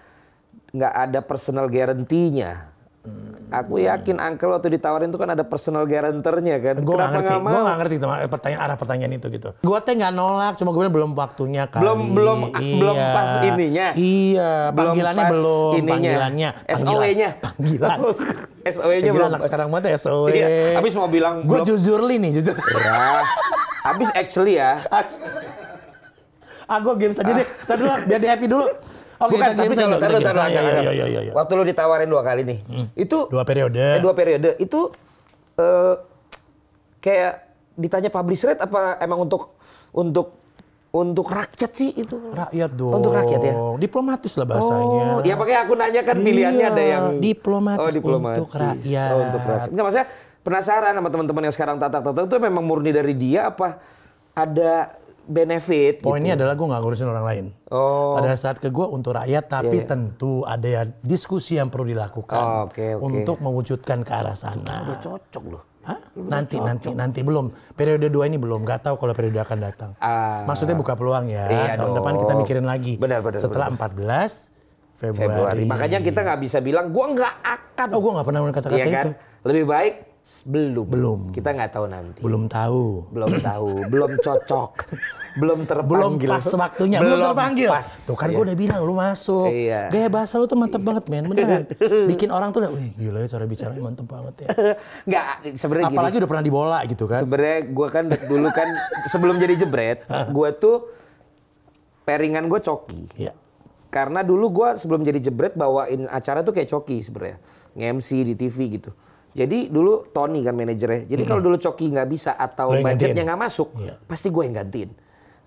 nggak ada personal guarantee-nya. Aku yakin Uncle waktu ditawarin itu kan ada personal guarantee-nya kan. Gue nggak ngerti, gue nggak ngerti pertanyaan arah pertanyaan itu gitu. Gue teh nggak nolak, cuma gue bilang belum waktunya kali. Belum belum iya. belum pas ininya. Iya, belum panggilannya belum, ininya. panggilannya. SOE-nya. Panggilan. SOE-nya eh, belum. Anak sekarang mata ya, SOE. Iya. Abis mau bilang. Gue jujur li nih, jujur. Ya. Abis actually ya. ah gue game saja ah. deh. Tadi dulu biar dia happy dulu. Oke, oh, Bukan, gitu, tapi kalau taruh, taruh, taruh, ya, ya, ya, Waktu lu ditawarin dua kali nih. Hmm. Itu dua periode. Eh, dua periode itu eh, kayak ditanya publish rate apa emang untuk untuk untuk rakyat sih itu. Rakyat dong. Untuk rakyat ya. Diplomatis lah bahasanya. Oh, ya pakai aku nanya kan pilihannya ada iya, yang diplomatis, oh, diplomatis. untuk rakyat. Oh, untuk rakyat. Enggak maksudnya penasaran sama teman-teman yang sekarang tatak-tatak itu memang murni dari dia apa ada benefit. Poinnya oh, gitu. adalah gue nggak ngurusin orang lain. Oh. Pada saat ke gue untuk rakyat, tapi yeah, iya. tentu ada ya diskusi yang perlu dilakukan oh, okay, okay. untuk mewujudkan ke arah sana. Udah cocok loh. Hah? Nanti, cocok. nanti, nanti belum. Periode dua ini belum. Gak tau kalau periode akan datang. Ah. Maksudnya buka peluang ya. Iya Tahun dong. depan kita mikirin lagi. Benar, benar. Setelah benar. 14 Februari. Februari. Makanya kita nggak bisa bilang gue nggak akan. Oh, gue nggak pernah mengatakan iya, kan? itu. Lebih baik belum. Belum. Kita nggak tahu nanti. Belum tahu. Belum tahu. belum cocok. belum terpanggil. Belum pas waktunya. Belum, belum terpanggil. Pas. Tuh kan iya. gue udah bilang lu masuk. Iya. Gaya bahasa lu tuh mantep banget men. Beneran. Bikin orang tuh udah, wih gila ya cara bicara mantep banget ya. Nggak sebenarnya Apalagi gini, udah pernah di bola gitu kan. Sebenarnya gue kan dulu kan sebelum jadi jebret. gue tuh peringan gue coki. Iya. Karena dulu gue sebelum jadi jebret bawain acara tuh kayak coki sebenarnya. ngemsi di TV gitu jadi dulu Tony kan manajernya. Jadi hmm. kalau dulu Coki nggak bisa atau budgetnya nggak masuk, yeah. pasti gue yang gantiin.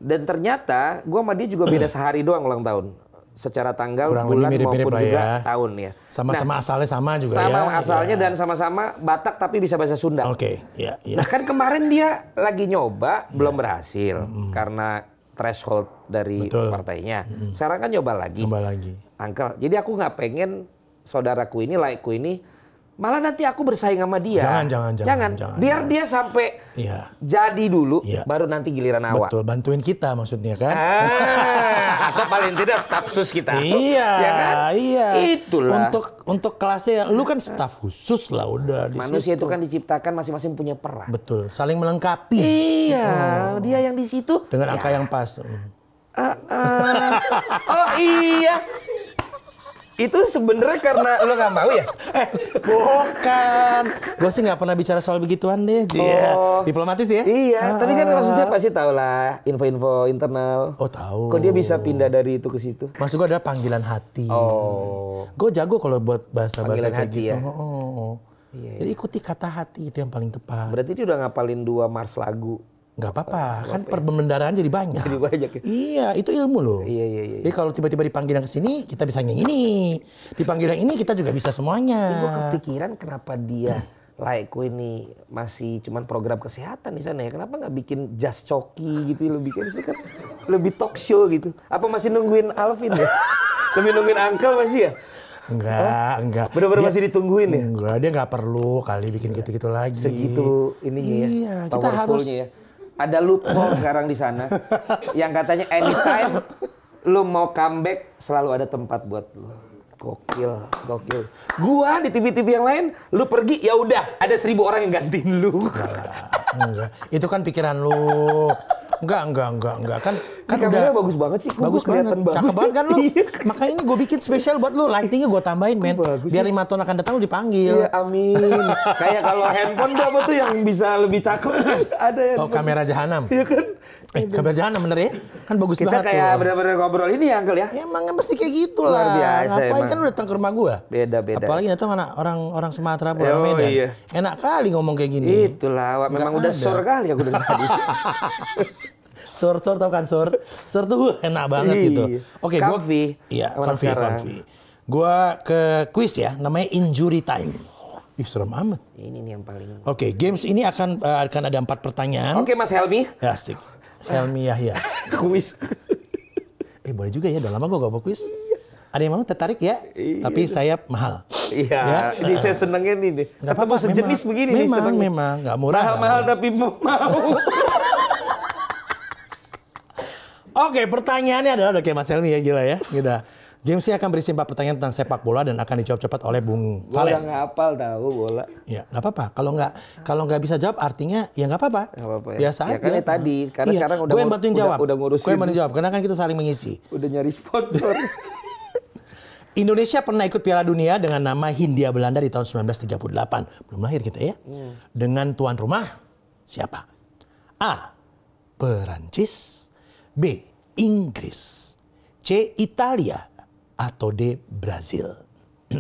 Dan ternyata gue sama dia juga beda sehari doang ulang tahun. Secara tanggal, Kurang bulan mirip -mirip maupun juga ya. tahun ya. Sama-sama nah, asalnya sama juga sama ya. Sama asalnya ya. dan sama-sama Batak tapi bisa bahasa Sunda. Oke, okay. yeah, yeah. Nah kan kemarin dia lagi nyoba, yeah. belum berhasil. Mm -hmm. Karena threshold dari Betul. partainya. Mm -hmm. Sekarang kan nyoba lagi. Nyoba lagi. Angkel, jadi aku nggak pengen saudaraku ini, laikku ini Malah nanti aku bersaing sama dia. Jangan, jangan, jangan. Jangan. jangan Biar jangan. dia sampai ya. jadi dulu, ya. baru nanti giliran awak. Betul, bantuin kita maksudnya kan. Ah, atau paling tidak staf khusus kita. Iya, ya kan? iya. Itulah. Untuk untuk kelasnya, lu kan staf khusus lah udah. Di Manusia situ. itu kan diciptakan masing-masing punya peran. Betul, saling melengkapi. Iya, oh. dia yang di situ. Dengan ya. angka yang pas. Uh, uh. oh iya, itu sebenarnya karena lo nggak mau ya? Eh, bukan. Gue sih nggak pernah bicara soal begituan deh. Oh. Oh. Diplomatis ya? Iya. Ah. Tapi kan ah. maksudnya pasti tau lah info-info internal. Oh tahu. Kok dia bisa pindah dari itu ke situ? Masuk gue adalah panggilan hati. Oh. Gue jago kalau buat bahasa-bahasa kayak hati, gitu. Ya? Oh. oh. oh. Iya, Jadi iya. ikuti kata hati itu yang paling tepat. Berarti dia udah ngapalin dua mars lagu. Gak apa-apa, kan ya. perbendaraan jadi banyak. Jadi banyak ya. Iya, itu ilmu loh. Iya, iya, iya. Jadi kalau tiba-tiba dipanggil yang kesini, kita bisa yang ini. Dipanggil yang ini, kita juga bisa semuanya. Gue kepikiran kenapa dia like ini masih cuman program kesehatan di sana ya. Kenapa nggak bikin jas coki gitu, ya? lebih kan sih kan lebih talk show gitu. Apa masih nungguin Alvin ya? lebih nungguin Uncle masih ya? Enggak, oh? enggak. Benar-benar masih ditungguin ya? Enggak, dia nggak perlu kali bikin gitu-gitu lagi. Segitu ini ya. Iya, kita harus ya ada loophole sekarang di sana yang katanya anytime lu mau comeback selalu ada tempat buat lu. Gokil, gokil. Gua di TV-TV yang lain, lu pergi ya udah ada seribu orang yang gantiin lu. Enggak, enggak. Itu kan pikiran lu. Enggak, enggak, enggak, enggak kan kan ini udah bagus banget sih bagus banget bagus. cakep banget kan lu iya kan? makanya ini gue bikin spesial buat lu lightingnya gue tambahin men biar lima tahun akan datang lu dipanggil iya amin kayak kalau handphone gue apa tuh yang bisa lebih cakep ada ya oh kamera jahanam iya kan Eh, kabar jahanam bener ya? Kan bagus Kita banget Kita kayak bener-bener ngobrol ini ya, Angel ya? Ya emang pasti kayak gitu lah. Luar biasa Ngapain emang. kan udah datang ke rumah gua? Beda-beda. Apalagi datang anak orang orang Sumatera, orang oh, Medan. Iya. Enak kali ngomong kayak gini. Itulah, memang Gak udah sore kali aku dengar sur sur tau kan sur sur tuh uh, enak banget Iyi. gitu oke okay, gua iya comfy comfy gua ke quiz ya namanya injury time Ih, serem amat. Ini nih yang paling. Oke, okay, games ini akan uh, akan ada empat pertanyaan. Oke, okay, Mas Helmi. Ya, asik. Helmi Yahya. kuis. eh, boleh juga ya. Udah lama gue gak mau kuis. Iya. Ada yang mau tertarik ya? Iya. Tapi saya mahal. Iya. Ya, ini saya senengnya nih deh. Gak apa apa, sejenis memang, begini memang, nih. Memang, memang. Gak murah. Mahal-mahal tapi mau. Oke, pertanyaannya adalah Oke kayak Mas Helmi ya gila ya. Gila. James akan berisi empat pertanyaan tentang sepak bola dan akan dijawab cepat oleh Bung Gua Valen. Gue hafal tahu bola. Ya nggak apa-apa. Kalau nggak kalau nggak bisa jawab artinya ya nggak apa-apa. apa-apa. Ya. Biasa ya, aja. Kan tadi karena iya. sekarang udah gue yang bantuin jawab. Udah, ngurusin. Gue yang bantuin jawab karena kan kita saling mengisi. Udah nyari sponsor. Indonesia pernah ikut Piala Dunia dengan nama Hindia Belanda di tahun 1938. Belum lahir kita ya. Hmm. Dengan tuan rumah siapa? A. Perancis. B. Inggris. C. Italia. Atau D. Brazil.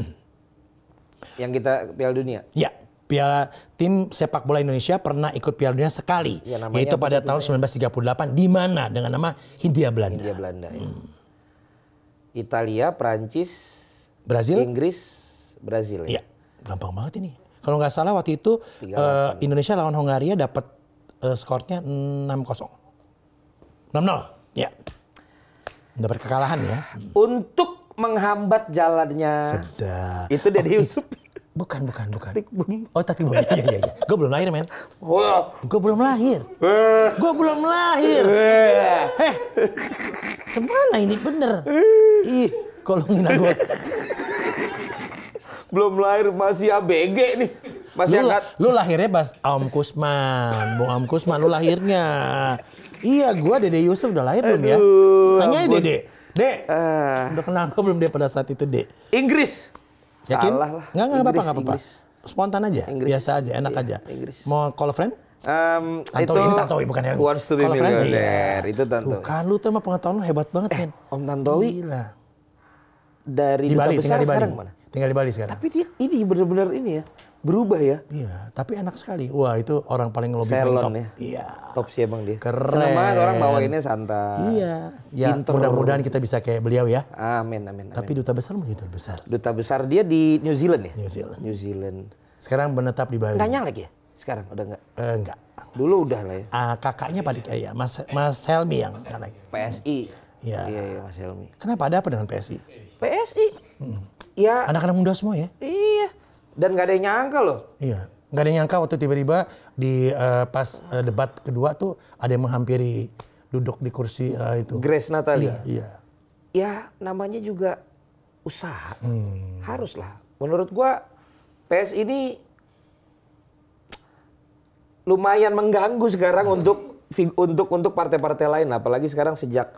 yang kita Piala Dunia? Ya. Piala tim sepak bola Indonesia pernah ikut Piala Dunia sekali, ya, namanya. yaitu pada tahun ya? 1938 di mana dengan nama Hindia Belanda. Hindia Belanda. Hmm. Ya. Italia, Prancis, Brazil, Inggris, Brazil. Ya, ya gampang banget ini. Kalau nggak salah waktu itu 38. uh, eh, Indonesia lawan Hongaria dapat uh, skornya 6-0. 6-0. Ya. Mendapat kekalahan ya. Untuk menghambat jalannya. Sedap. Itu dari oh, Yusuf. Bukan, bukan, bukan. Oh, tadi belum Iya, iya, iya. Gue belum lahir, men. Gue belum lahir. Eh. Gue belum lahir. Heh. Eh. Semana ini bener. Ih, kalau ngina gue. belum lahir masih ABG nih. Masih lu, angkat. Lu lahirnya pas Om Kusman, Bung Om Kusman lu lahirnya. Iya, gua Dede Yusuf udah lahir belum ya? Tanya ya Dede. Dek, uh. udah kenal gue belum dia pada saat itu, Dek? Inggris. Yakin? Salah lah. Enggak, enggak apa-apa, enggak apa-apa. Spontan aja, Inggris. biasa aja, enak yeah, aja. Inggris. Mau call friend? Um, Tanto itu ini Tantowi bukan yang Wants to be Iya. Itu Tantowi. Bukan lu tuh emang pengetahuan lu hebat banget, eh, men. Om Tantowi. Gila. Dari di Bali, tinggal di Bali. Sekarang Tinggal di Bali sekarang. Tapi dia ini benar-benar ini ya berubah ya. Iya, tapi enak sekali. Wah, itu orang paling lobby Salon, paling top. Ya. Iya. Top sih emang dia. Keren. Senang banget orang ini santai. Iya. Ya, mudah-mudahan kita bisa kayak beliau ya. Amin, amin, amin. Tapi duta besar menjadi duta besar. Duta besar dia di New Zealand ya? New Zealand. New Zealand. Sekarang menetap di Bali. Tanya lagi ya? Sekarang udah enggak? Eh, enggak. Dulu udah lah ya. Ah, kakaknya paling eh, ya, Mas Mas Helmi yang sekarang. PSI. Iya. Iya, ya, Mas Helmi. Kenapa ada apa dengan PSI? PSI. Hmm. Ya. Anak-anak muda semua ya? Iya. Dan gak ada yang nyangka loh. Iya. gak ada yang nyangka waktu tiba-tiba di uh, pas uh, debat kedua tuh ada yang menghampiri duduk di kursi uh, itu. Grace Natalia. Iya, iya. Ya namanya juga usaha. Hmm. Haruslah. Menurut gua PS ini lumayan mengganggu sekarang hmm. untuk untuk untuk partai-partai lain apalagi sekarang sejak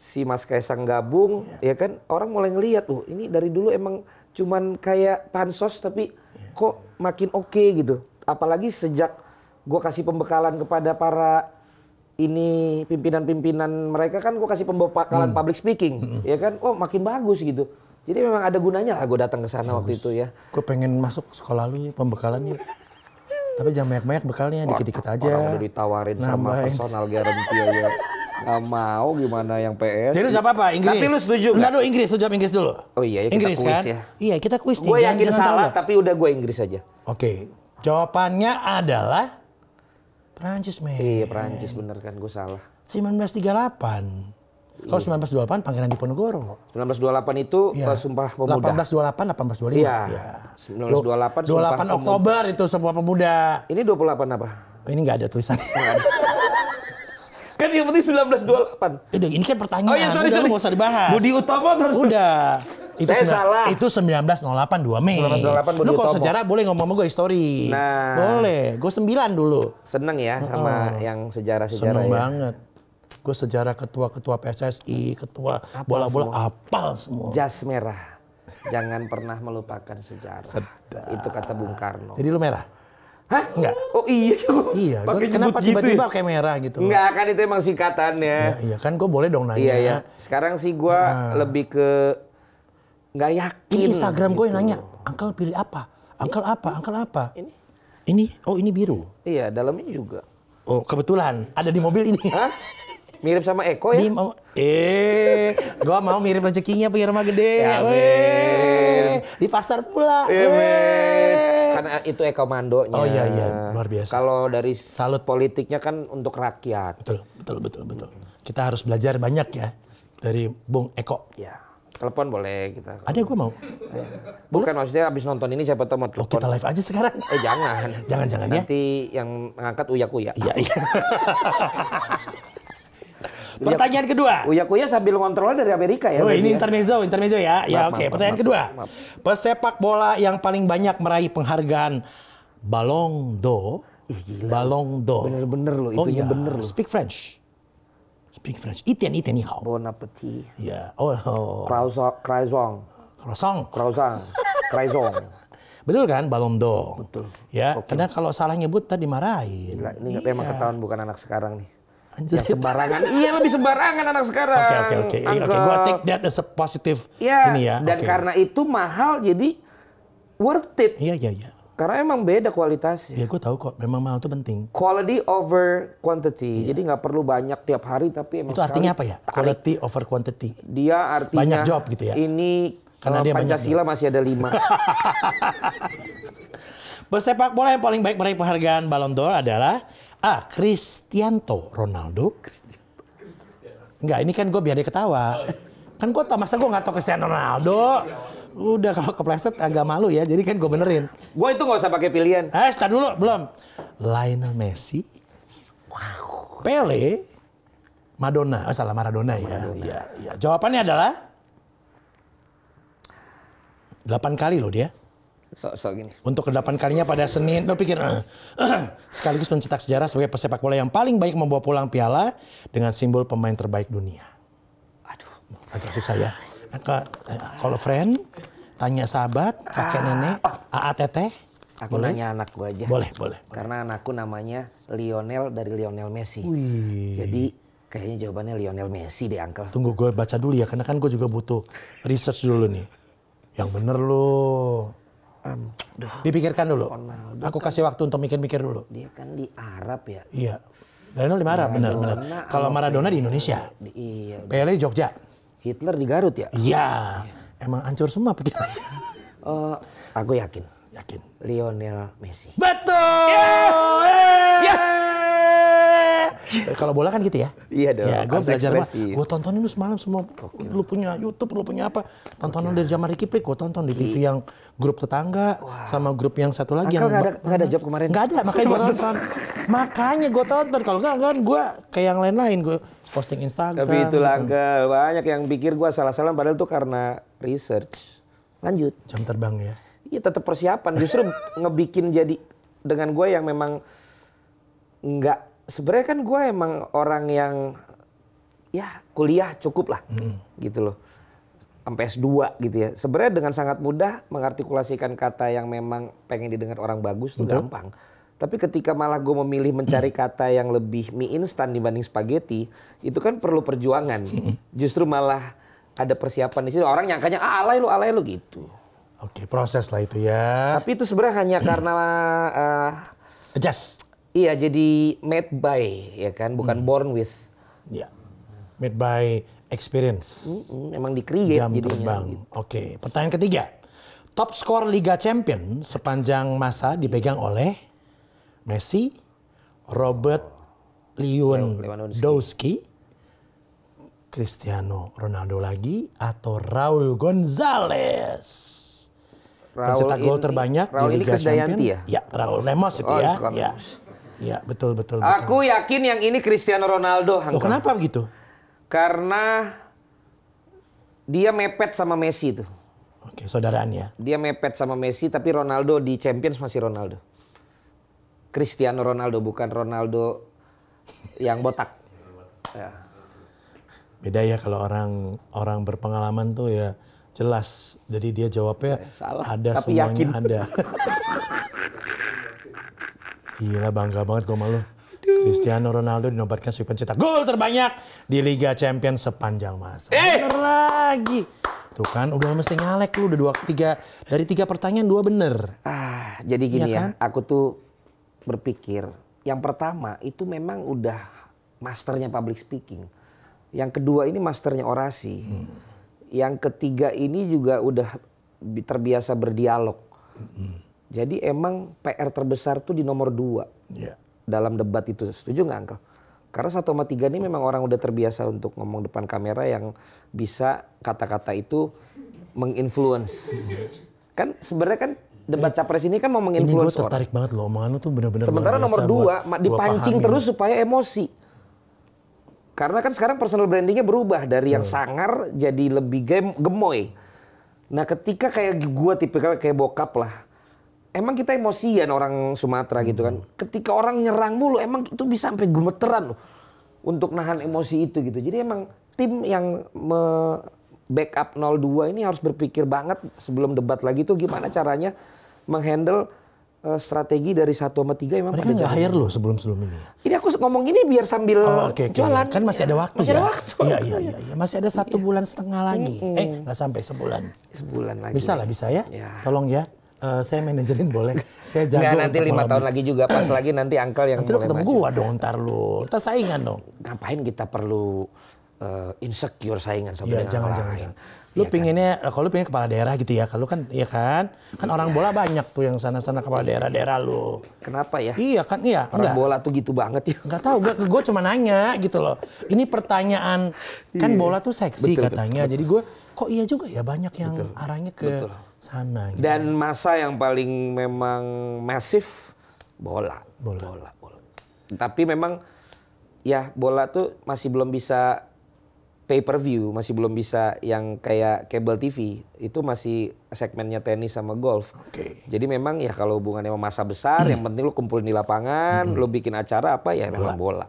si Mas Kaisang gabung yeah. ya kan orang mulai ngelihat loh ini dari dulu emang cuman kayak pansos tapi yeah. kok makin oke okay, gitu. Apalagi sejak gue kasih pembekalan kepada para ini pimpinan-pimpinan mereka kan gue kasih pembekalan hmm. public speaking, hmm. ya kan, oh makin bagus gitu. Jadi memang ada gunanya lah gue datang ke sana waktu itu ya. Gue pengen masuk sekolah lu ya, pembekalan ya Tapi jangan banyak-banyak bekalnya, dikit-dikit aja. Orang udah ditawarin Nambahin. sama personal guarantee ya. Gak mau gimana yang PS. Jadi lu apa apa? Inggris. Tapi lu setuju enggak? Enggak lu Inggris, lu jawab Inggris dulu. Oh iya, ya kita Inggris, kuis kan? ya. Iya, kita kuis Gue yakin jangan salah, terlalu. tapi udah gue Inggris aja. Oke. Jawabannya adalah Prancis, men. Iya, Prancis bener kan gue salah. 1938. Kalau 1928 iya. Pangeran Diponegoro. 1928 itu ya. Sumpah Pemuda. 1828 1825. Iya. Ya. 1928 28 Oktober pemuda. itu semua pemuda. Ini 28 apa? Ini nggak ada tulisannya. Kan yang penting 1928. Udah, eh, ini kan pertanyaan. Oh iya, sorry, sorry. Gak usah dibahas. Budi Utomo harus... Udah. Itu Saya salah. Itu 1908, 2 Mei. 1908 Budi Lu kalau sejarah boleh ngomong sama gue histori. Nah. Boleh. Gue 9 dulu. Seneng ya sama oh. yang sejarah-sejarah Seneng ya. banget. Gue sejarah ketua-ketua PSSI, ketua bola-bola, apal semua. Jas merah. Jangan pernah melupakan sejarah. Sedap. Itu kata Bung Karno. Jadi lu merah? Hah? Enggak. Oh iya. Iya. Gua, kenapa gitu tiba-tiba ya? kayak merah gitu? Enggak, kan itu emang singkatannya. Ya, iya kan gue boleh dong nanya. Iya, iya. Sekarang sih gue ah. lebih ke nggak yakin. Ini Instagram gue yang gitu. nanya, Angkel pilih apa? Angkel apa? Angkel apa? Ini. Ini, oh ini biru. Iya, dalamnya juga. Oh kebetulan ada di mobil ini. Hah? Mirip sama Eko ya? Di, mau, eh, gua mau mirip rezekinya punya rumah gede. Ya, Di pasar pula. Ya, kan itu ekomandonya. Oh iya iya, luar biasa. Kalau dari salut politiknya kan untuk rakyat. Betul, betul, betul, betul. Kita harus belajar banyak ya dari Bung Eko. Iya. Telepon boleh kita. Ada gue mau. Ya. Boleh? Bukan maksudnya abis nonton ini siapa tahu mau telepon. Oh, kita live aja sekarang. Eh jangan. jangan jangan ya. Nanti yang ngangkat uyak-uyak. Iya iya. Pertanyaan kedua. Uya Kuya sambil ngontrol dari Amerika ya. Oh, ini ya. intermezzo, intermezzo ya. ya maaf, ya oke, okay. pertanyaan maaf, kedua. Maaf, Pesepak bola yang paling banyak meraih penghargaan Ballon d'Or. Ballon d'Or. Bener-bener loh, itu oh, iya. bener loh. Speak French. Speak French. Iten, itian, ni hao. Bon appetit. Ya. Yeah. Oh. Croissant. Croissant. Croissant. Croissant. Betul kan Ballon d'Or? Betul. Ya, okay. karena kalau salah nyebut tadi marahin. Gila, ini ya. emang ketahuan bukan anak sekarang nih. Yang sembarangan. iya lebih sembarangan anak sekarang. Oke oke oke. Iya, oke, gue take that as a positive ya, ini ya. Dan okay. karena itu mahal jadi worth it. Iya iya iya. Karena emang beda kualitasnya. Ya gue tahu kok, memang mahal itu penting. Quality over quantity. Iya. Jadi nggak perlu banyak tiap hari tapi emang Itu artinya apa ya? Tarik. Quality over quantity. Dia artinya banyak job gitu ya. Ini karena eh, dia Pancasila banyak masih ada lima. Bersepak bola yang paling baik meraih penghargaan Ballon d'Or adalah Ah, Cristianto Ronaldo. Enggak, ini kan gue biar dia ketawa. Kan gue tau, masa gue gak tau Cristiano Ronaldo? Udah kalau kepleset agak malu ya, jadi kan gue benerin. Gue itu gak usah pakai pilihan. Eh, setar dulu, belum. Lionel Messi. Wow. Pele. Madonna, oh salah Maradona, ya. Iya, iya. Jawabannya adalah 8 kali loh dia. So, so gini. Untuk kedepan kalinya pada Senin, lo pikir uh, uh, sekaligus mencetak sejarah sebagai pesepak bola yang paling baik membawa pulang piala dengan simbol pemain terbaik dunia. Aduh, agak susah ya. Nah, eh, kalau friend, tanya sahabat, kakek ah. nenek, AA teteh. Aku boleh? nanya anak gue aja. Boleh, boleh. Karena anakku namanya Lionel dari Lionel Messi. Wih. Jadi kayaknya jawabannya Lionel Messi deh, Uncle. Tunggu gue baca dulu ya, karena kan gue juga butuh research dulu nih. Yang bener loh. Um, duh, Dipikirkan dulu. Ronaldo Aku kan kasih waktu untuk mikir-mikir dulu. Dia kan di Arab ya. Iya. Daniel di Arab, benar-benar. Kalau Maradona di Indonesia. Di, iya. Pele di Jogja. Hitler di Garut ya. Iya. Ya. Emang hancur semua pikiran. uh, aku yakin. Yakin. Lionel Messi. Betul. Yes. Yes. Eh, kalau bola kan gitu ya. Iya dong. Ya, gue belajar mah. Gue tontonin lu semalam semua. Okay. Lu punya YouTube, lu punya apa? Tontonan okay. dari zaman Ricky Plik, gue tonton di TV iya. yang grup tetangga wow. sama grup yang satu lagi Akal yang gak ada, gak ada job kemarin. Gak ada, makanya gue tonton. makanya gue tonton. Kalau nggak kan gue kayak yang lain-lain gue posting Instagram. Tapi itu gitu. langka. Gitu. Banyak yang pikir gue salah-salah padahal itu karena research. Lanjut. Jam terbang ya. Iya tetap persiapan. Justru ngebikin jadi dengan gue yang memang nggak sebenarnya kan gue emang orang yang ya kuliah cukup lah hmm. gitu loh sampai S2 gitu ya. Sebenarnya dengan sangat mudah mengartikulasikan kata yang memang pengen didengar orang bagus itu gampang. Tapi ketika malah gue memilih mencari kata yang lebih mie instan dibanding spaghetti, itu kan perlu perjuangan. Justru malah ada persiapan di sini. Orang nyangkanya ah, alay lu, alay lu gitu. Oke, proses lah itu ya. Tapi itu sebenarnya hanya karena uh, adjust Iya, jadi made by ya kan, bukan hmm. born with. Iya. Made by experience. Hmm, emang di create Jam jadinya, terbang. Gitu. Oke, pertanyaan ketiga. Top skor Liga Champion sepanjang masa dipegang oleh Messi, Robert Lewandowski, Cristiano Ronaldo lagi atau Raul Gonzalez. Raul pencetak gol terbanyak Raul di Liga Champions. Ya? ya, Raul Lemos itu oh, ya. ya. Iya, betul, betul, betul. Aku yakin yang ini Cristiano Ronaldo. Loh, kenapa begitu? Karena dia mepet sama Messi itu. Oke, saudaraannya. Dia mepet sama Messi, tapi Ronaldo di Champions masih Ronaldo. Cristiano Ronaldo, bukan Ronaldo yang botak. ya. Beda ya kalau orang orang berpengalaman tuh ya jelas. Jadi dia jawabnya eh, Salah, ada tapi semuanya yakin. ada. Gila bangga banget gue malu. Cristiano Ronaldo dinobatkan sebagai pencetak gol terbanyak di Liga Champions sepanjang masa. Eh. Bener lagi. Tuh kan udah mesti ngalek lu udah dua tiga dari tiga pertanyaan dua bener. Ah, jadi gini iya ya, kan? aku tuh berpikir yang pertama itu memang udah masternya public speaking. Yang kedua ini masternya orasi. Hmm. Yang ketiga ini juga udah terbiasa berdialog. Hmm. Jadi emang PR terbesar tuh di nomor dua yeah. dalam debat itu. Setuju nggak, Angkel? Karena satu sama tiga ini oh. memang orang udah terbiasa untuk ngomong depan kamera yang bisa kata-kata itu menginfluence. kan sebenarnya kan debat capres ini kan mau menginfluence Ini gue tertarik orang. banget loh, omongan tuh bener-bener Sementara nomor dua, dipancing pahami. terus supaya emosi. Karena kan sekarang personal brandingnya berubah dari yang sangar jadi lebih gemoy. Nah ketika kayak gue tipikal kayak bokap lah, emang kita emosian orang Sumatera gitu kan. Hmm. Ketika orang nyerang mulu, emang itu bisa sampai gemeteran loh untuk nahan emosi itu gitu. Jadi emang tim yang me backup 02 ini harus berpikir banget sebelum debat lagi tuh gimana caranya menghandle eh, strategi dari satu sama tiga emang mereka nggak hire loh sebelum sebelum ini ini aku ngomong ini biar sambil oh, okay, okay. jalan kan masih ada waktu masih ya ada waktu. Iya, iya iya iya masih ada satu iya. bulan setengah lagi -hmm. eh nggak sampai sebulan sebulan lagi bisa lah bisa ya, ya. tolong ya Uh, saya manajerin boleh. Saya jago. Nggak, nanti lima tahun lagi juga pas lagi nanti angkel yang nanti lu ketemu gua dong ntar lu. Kita saingan dong. Ngapain kita perlu uh, insecure saingan sama ya, dengan jangan, orang jangan, lain. Jangan. Lu ya kan? pinginnya kan? kalau lu pingin kepala daerah gitu ya. Kalau kan iya kan kan ya. orang bola banyak tuh yang sana-sana kepala daerah-daerah lu. Kenapa ya? Iya kan iya. Orang enggak. bola tuh gitu banget ya. Enggak tahu gua gua cuma nanya gitu loh. Ini pertanyaan kan iya. bola tuh seksi betul, katanya. Betul, Jadi gua kok iya juga ya banyak yang betul, arahnya ke betul sana. Gitu. Dan masa yang paling memang masif bola. Bola. bola, bola. Tapi memang ya bola tuh masih belum bisa pay per view, masih belum bisa yang kayak kabel TV. Itu masih segmennya tenis sama golf. Okay. Jadi memang ya kalau hubungannya sama masa besar, yang penting lo kumpulin di lapangan, lo bikin acara apa ya bola. memang bola.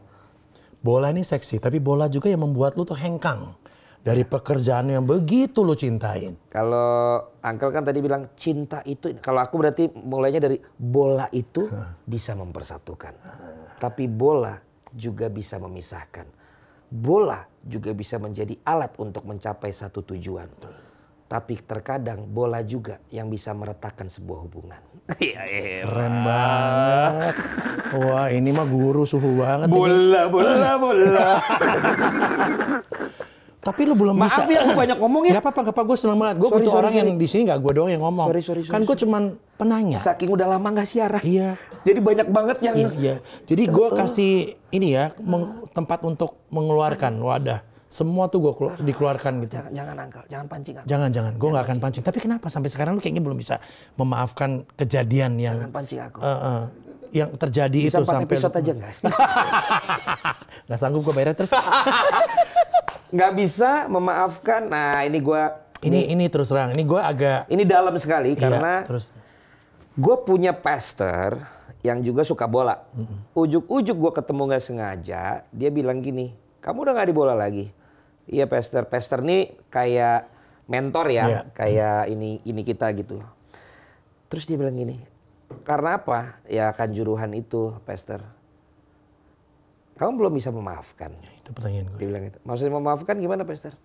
Bola ini seksi, tapi bola juga yang membuat lu tuh hengkang dari pekerjaan yang begitu lo cintain. Kalau Uncle kan tadi bilang cinta itu, kalau aku berarti mulainya dari bola itu bisa mempersatukan. Tapi bola juga bisa memisahkan. Bola juga bisa menjadi alat untuk mencapai satu tujuan. Tapi terkadang bola juga yang bisa meretakkan sebuah hubungan. Iya, iya. Keren banget. Wah ini mah guru suhu banget. Bola, ini. bola, bola. Tapi lu belum Maaf bisa. Maaf ya, aku banyak ngomong ya. Gak apa-apa, apa Gue seneng banget. Gue butuh orang sorry. yang di sini gak gue doang yang ngomong. Sorry, sorry, kan sorry, kan gue cuman penanya. Saking udah lama gak siaran. Iya. Jadi banyak banget yang... Iya. iya. Jadi gue kasih ini ya, tempat untuk mengeluarkan wadah. Semua tuh gue dikeluarkan gitu. Jangan, jangan angkel, jangan pancing. Aku. Jangan, jangan. Gue gak akan pancing. Tapi kenapa sampai sekarang lu kayaknya belum bisa memaafkan kejadian yang... Jangan pancing aku. Uh, uh, yang terjadi Bisa itu sampai episode aja gak? gak sanggup gue bayar terus. nggak bisa memaafkan. Nah ini gue ini ini terus terang ini gue agak ini dalam sekali iya, karena terus gue punya pastor yang juga suka bola. Ujuk-ujuk gue ketemu nggak sengaja dia bilang gini, kamu udah nggak di bola lagi. Iya pastor, pastor nih kayak mentor ya, yeah. kayak ini ini kita gitu. Terus dia bilang gini, karena apa? Ya kan itu, pastor kamu belum bisa memaafkan. Ya, itu pertanyaan gue. Dia bilang itu. Maksudnya memaafkan gimana, Pastor?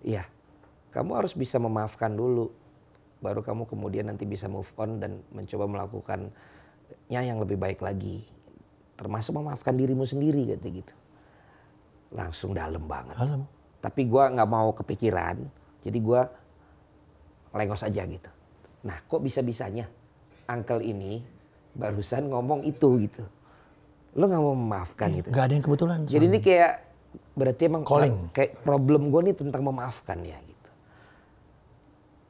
Iya, kamu harus bisa memaafkan dulu, baru kamu kemudian nanti bisa move on dan mencoba melakukannya yang lebih baik lagi. Termasuk memaafkan dirimu sendiri, gitu gitu. Langsung dalam banget. Dalam. Tapi gue nggak mau kepikiran, jadi gue lengos aja gitu. Nah, kok bisa bisanya Uncle ini barusan ngomong itu gitu lo nggak mau memaafkan eh, gitu. Ya? Gak ada yang kebetulan. Jadi ini kayak berarti emang Calling. kayak problem gue nih tentang memaafkan ya gitu.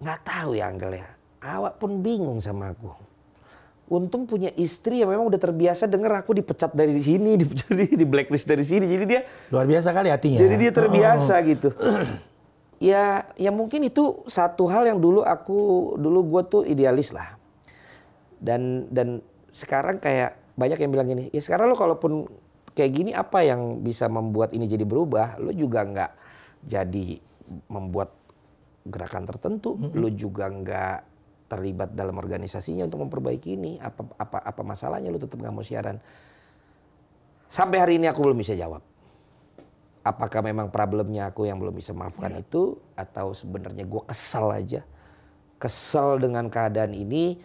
Nggak tahu ya Angel ya. Awak pun bingung sama aku. Untung punya istri yang memang udah terbiasa denger aku dipecat dari sini, dipecat dari, di blacklist dari sini. Jadi dia luar biasa kali hatinya. Jadi ya? dia terbiasa oh. gitu. ya, ya mungkin itu satu hal yang dulu aku dulu gue tuh idealis lah. Dan dan sekarang kayak banyak yang bilang gini, ya sekarang lo kalaupun kayak gini apa yang bisa membuat ini jadi berubah? Lo juga nggak jadi membuat gerakan tertentu, -hmm. lo juga nggak terlibat dalam organisasinya untuk memperbaiki ini. Apa apa apa masalahnya lo tetap nggak mau siaran? Sampai hari ini aku belum bisa jawab. Apakah memang problemnya aku yang belum bisa maafkan ya. itu atau sebenarnya gue kesel aja, kesel dengan keadaan ini,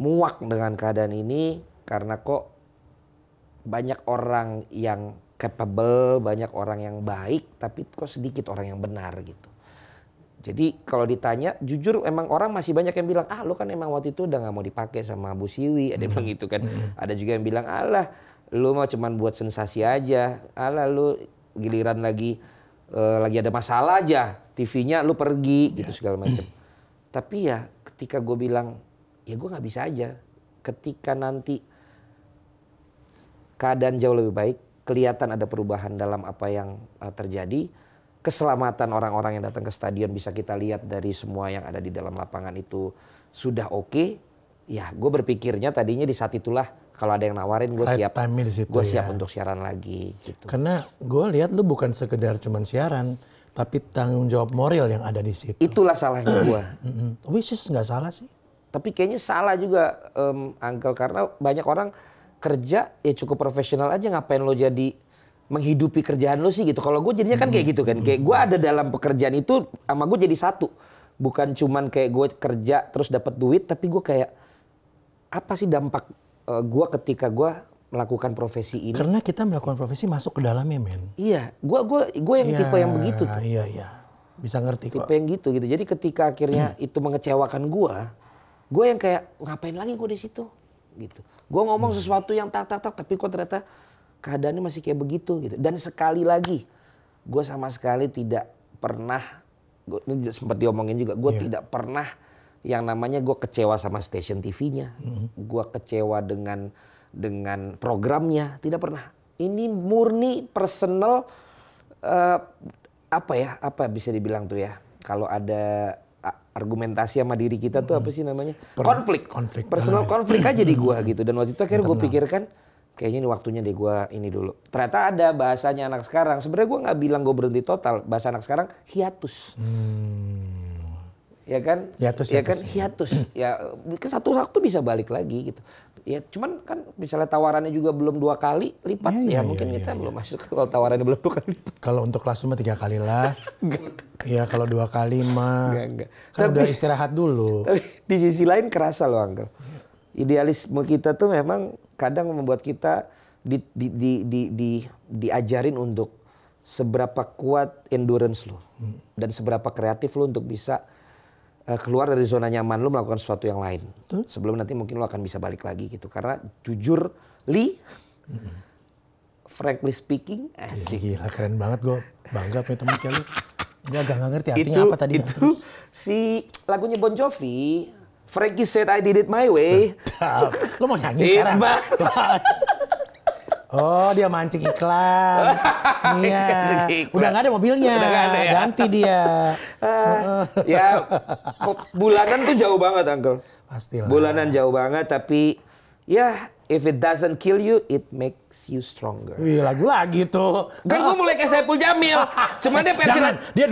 muak dengan keadaan ini, karena kok banyak orang yang capable, banyak orang yang baik, tapi kok sedikit orang yang benar gitu. Jadi kalau ditanya, jujur emang orang masih banyak yang bilang, ah lo kan emang waktu itu udah gak mau dipakai sama Bu Siwi, ada yang begitu gitu kan. Mm-hmm. Ada juga yang bilang, alah lo mau cuman buat sensasi aja, alah lo giliran lagi uh, lagi ada masalah aja, TV-nya lo pergi iya. gitu segala macam. Tapi ya ketika gue bilang, ya gue gak bisa aja. Ketika nanti keadaan jauh lebih baik, kelihatan ada perubahan dalam apa yang uh, terjadi. Keselamatan orang-orang yang datang ke stadion bisa kita lihat dari semua yang ada di dalam lapangan itu sudah oke. Okay. Ya, gue berpikirnya tadinya di saat itulah kalau ada yang nawarin gue siap. Gue siap ya. untuk siaran lagi. Gitu. Karena gue lihat lu bukan sekedar cuman siaran, tapi tanggung jawab moral yang ada di situ. Itulah salahnya gue. Tapi sih nggak salah sih. Tapi kayaknya salah juga, um, Uncle, karena banyak orang kerja ya cukup profesional aja ngapain lo jadi menghidupi kerjaan lo sih gitu. Kalau gue jadinya kan kayak gitu kan. Kayak gue ada dalam pekerjaan itu sama gue jadi satu. Bukan cuman kayak gue kerja terus dapat duit tapi gue kayak apa sih dampak uh, eh, gue ketika gue melakukan profesi ini. Karena kita melakukan profesi masuk ke dalamnya, men. Iya, gue gua gua yang ya, tipe yang begitu tuh. Iya, iya. Bisa ngerti tipe kok. Tipe yang gitu gitu. Jadi ketika akhirnya hmm. itu mengecewakan gue, gue yang kayak ngapain lagi gue di situ? gitu. Gue ngomong sesuatu yang tak tak tak tapi kok ternyata keadaannya masih kayak begitu gitu. Dan sekali lagi gue sama sekali tidak pernah gua, ini sempat diomongin juga gue yeah. tidak pernah yang namanya gue kecewa sama stasiun TV-nya, mm-hmm. gue kecewa dengan dengan programnya, tidak pernah. Ini murni personal uh, apa ya apa bisa dibilang tuh ya kalau ada argumentasi sama diri kita tuh apa hmm. sih namanya? Per konflik. Konflik. Personal nah, iya. konflik aja di gua gitu. Dan waktu itu akhirnya gua pikirkan kayaknya ini waktunya deh gua ini dulu. Ternyata ada bahasanya anak sekarang. Sebenarnya gua nggak bilang gua berhenti total. Bahasa anak sekarang hiatus. Hmm. Ya kan? Hiatus, ya hiatus. kan iya. hiatus. ya satu waktu bisa balik lagi gitu. Ya, cuman kan misalnya tawarannya juga belum dua kali lipat iya, ya, ya, ya mungkin ya, kita ya, belum ya. masuk kalau tawarannya belum dua kali lipat. Kalau untuk kelas mah tiga kali lah. Iya kalau dua kali mah. Enggak, enggak. Kan tapi, udah istirahat dulu. Tapi di sisi lain kerasa loh Angga. Idealisme kita tuh memang kadang membuat kita di, di, di, di, di, diajarin untuk seberapa kuat endurance lo hmm. dan seberapa kreatif lo untuk bisa Eh, keluar dari zona nyaman lu melakukan sesuatu yang lain. Betul. Sebelum nanti mungkin lu akan bisa balik lagi gitu. Karena jujur, Lee mm-hmm. frankly speaking, asik. Gila, keren banget gue bangga punya teman kayak lu. Gue agak gak ngerti artinya itu, apa tadi. Itu si lagunya Bon Jovi, Frankie said I did it my way. Sedap. Lo mau nyanyi sekarang? Oh, dia mancing iklan. Iya. iya. Udah nggak ada mobilnya. Udah gak ada ya? Ganti dia. uh, ya, bulanan tuh jauh banget, Uncle. Pastilah. Bulanan jauh banget, tapi ya if it doesn't kill you, it makes you stronger. Wih, iya, lagu lagi tuh. Kan gue mulai kayak Saiful Jamil. Cuma dia eh, versi Jangan, lagu. Dia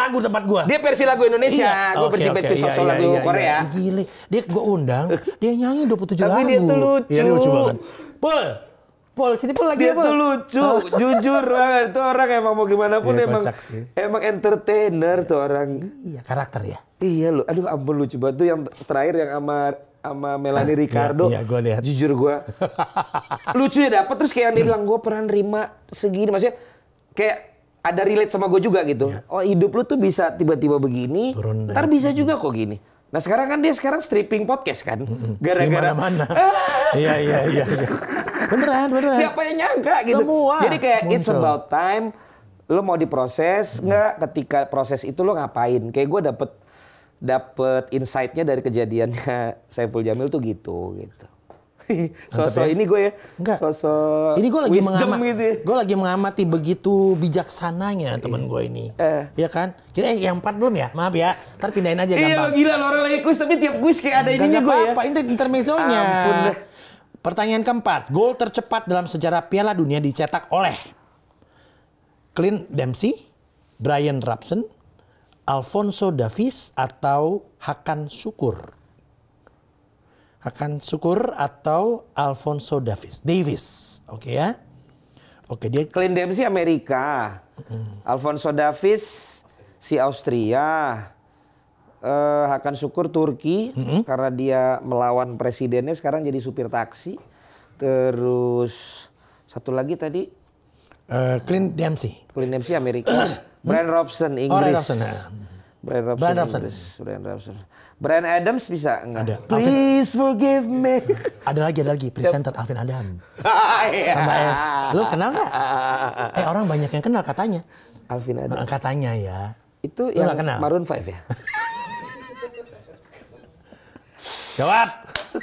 27 lagu tempat gue. Dia versi lagu Indonesia. Iya. Gue okay, versi okay, versi iya, iya, lagu iya, iya. Korea. Iya. Gile. Dia gue undang, dia nyanyi 27 Tapi lagu. Tapi dia tuh lucu. Iya, lucu banget. Pul, Pol, sini Pol lagi Dia ya, Pol. lucu, oh. jujur banget. Tuh orang emang mau gimana pun ya, emang emang entertainer ya. tuh orang. Iya, karakter ya. Iya lu. Aduh ampun lucu banget tuh yang terakhir yang sama sama Melanie ah, iya, Ricardo. Iya, iya gue lihat. Jujur gue. lucu ya dapat terus kayak yang dia bilang gue pernah nerima segini maksudnya kayak ada relate sama gue juga gitu. Ya. Oh hidup lu tuh bisa tiba-tiba begini, Turun ntar bisa ini. juga kok gini. Nah sekarang kan dia sekarang stripping podcast kan, gara-gara mana-mana. iya iya iya. iya. Beneran, beneran. Siapa yang nyangka gitu. Semua. Jadi kayak muncul. it's about time lo mau diproses nggak ketika proses itu lo ngapain kayak gue dapet dapet insightnya dari kejadiannya Saiful Jamil tuh gitu gitu sosok so ya? ini gue ya Enggak. so ini gue lagi mengamati gitu. Ya. gue lagi mengamati begitu bijaksananya temen gue ini eh. ya kan kita eh yang empat belum ya maaf ya ntar pindahin aja iya, gampang iya gila orang lagi kuis tapi tiap kuis kayak ada ininya gue apa -apa. ya apa-apa intermezzonya ampun deh Pertanyaan keempat, gol tercepat dalam sejarah Piala Dunia dicetak oleh Clint Dempsey, Brian Robson, Alfonso Davis atau Hakan Syukur? Hakan Syukur atau Alfonso Davis. Davis, oke okay ya. Oke okay, dia. Clint Dempsey Amerika, mm. Alfonso Davis si Austria, uh, Hakan Syukur Turki mm -hmm. karena dia melawan presidennya sekarang jadi supir taksi. Terus satu lagi tadi uh, Clint Dempsey. Clint Dempsey Amerika. Brian Robson Inggris. Oh, Brian Robson. Brian Robson. Brian Robson. Brian Robson. Brian Adams bisa enggak? Ada. Please forgive me. Ada lagi, ada lagi. Presenter Alvin Adam. Sama S. Lu kenal nggak? Eh orang banyak yang kenal katanya. Alvin Adam. Katanya ya. Itu Lu yang kenal. Maroon 5 ya? Jawab.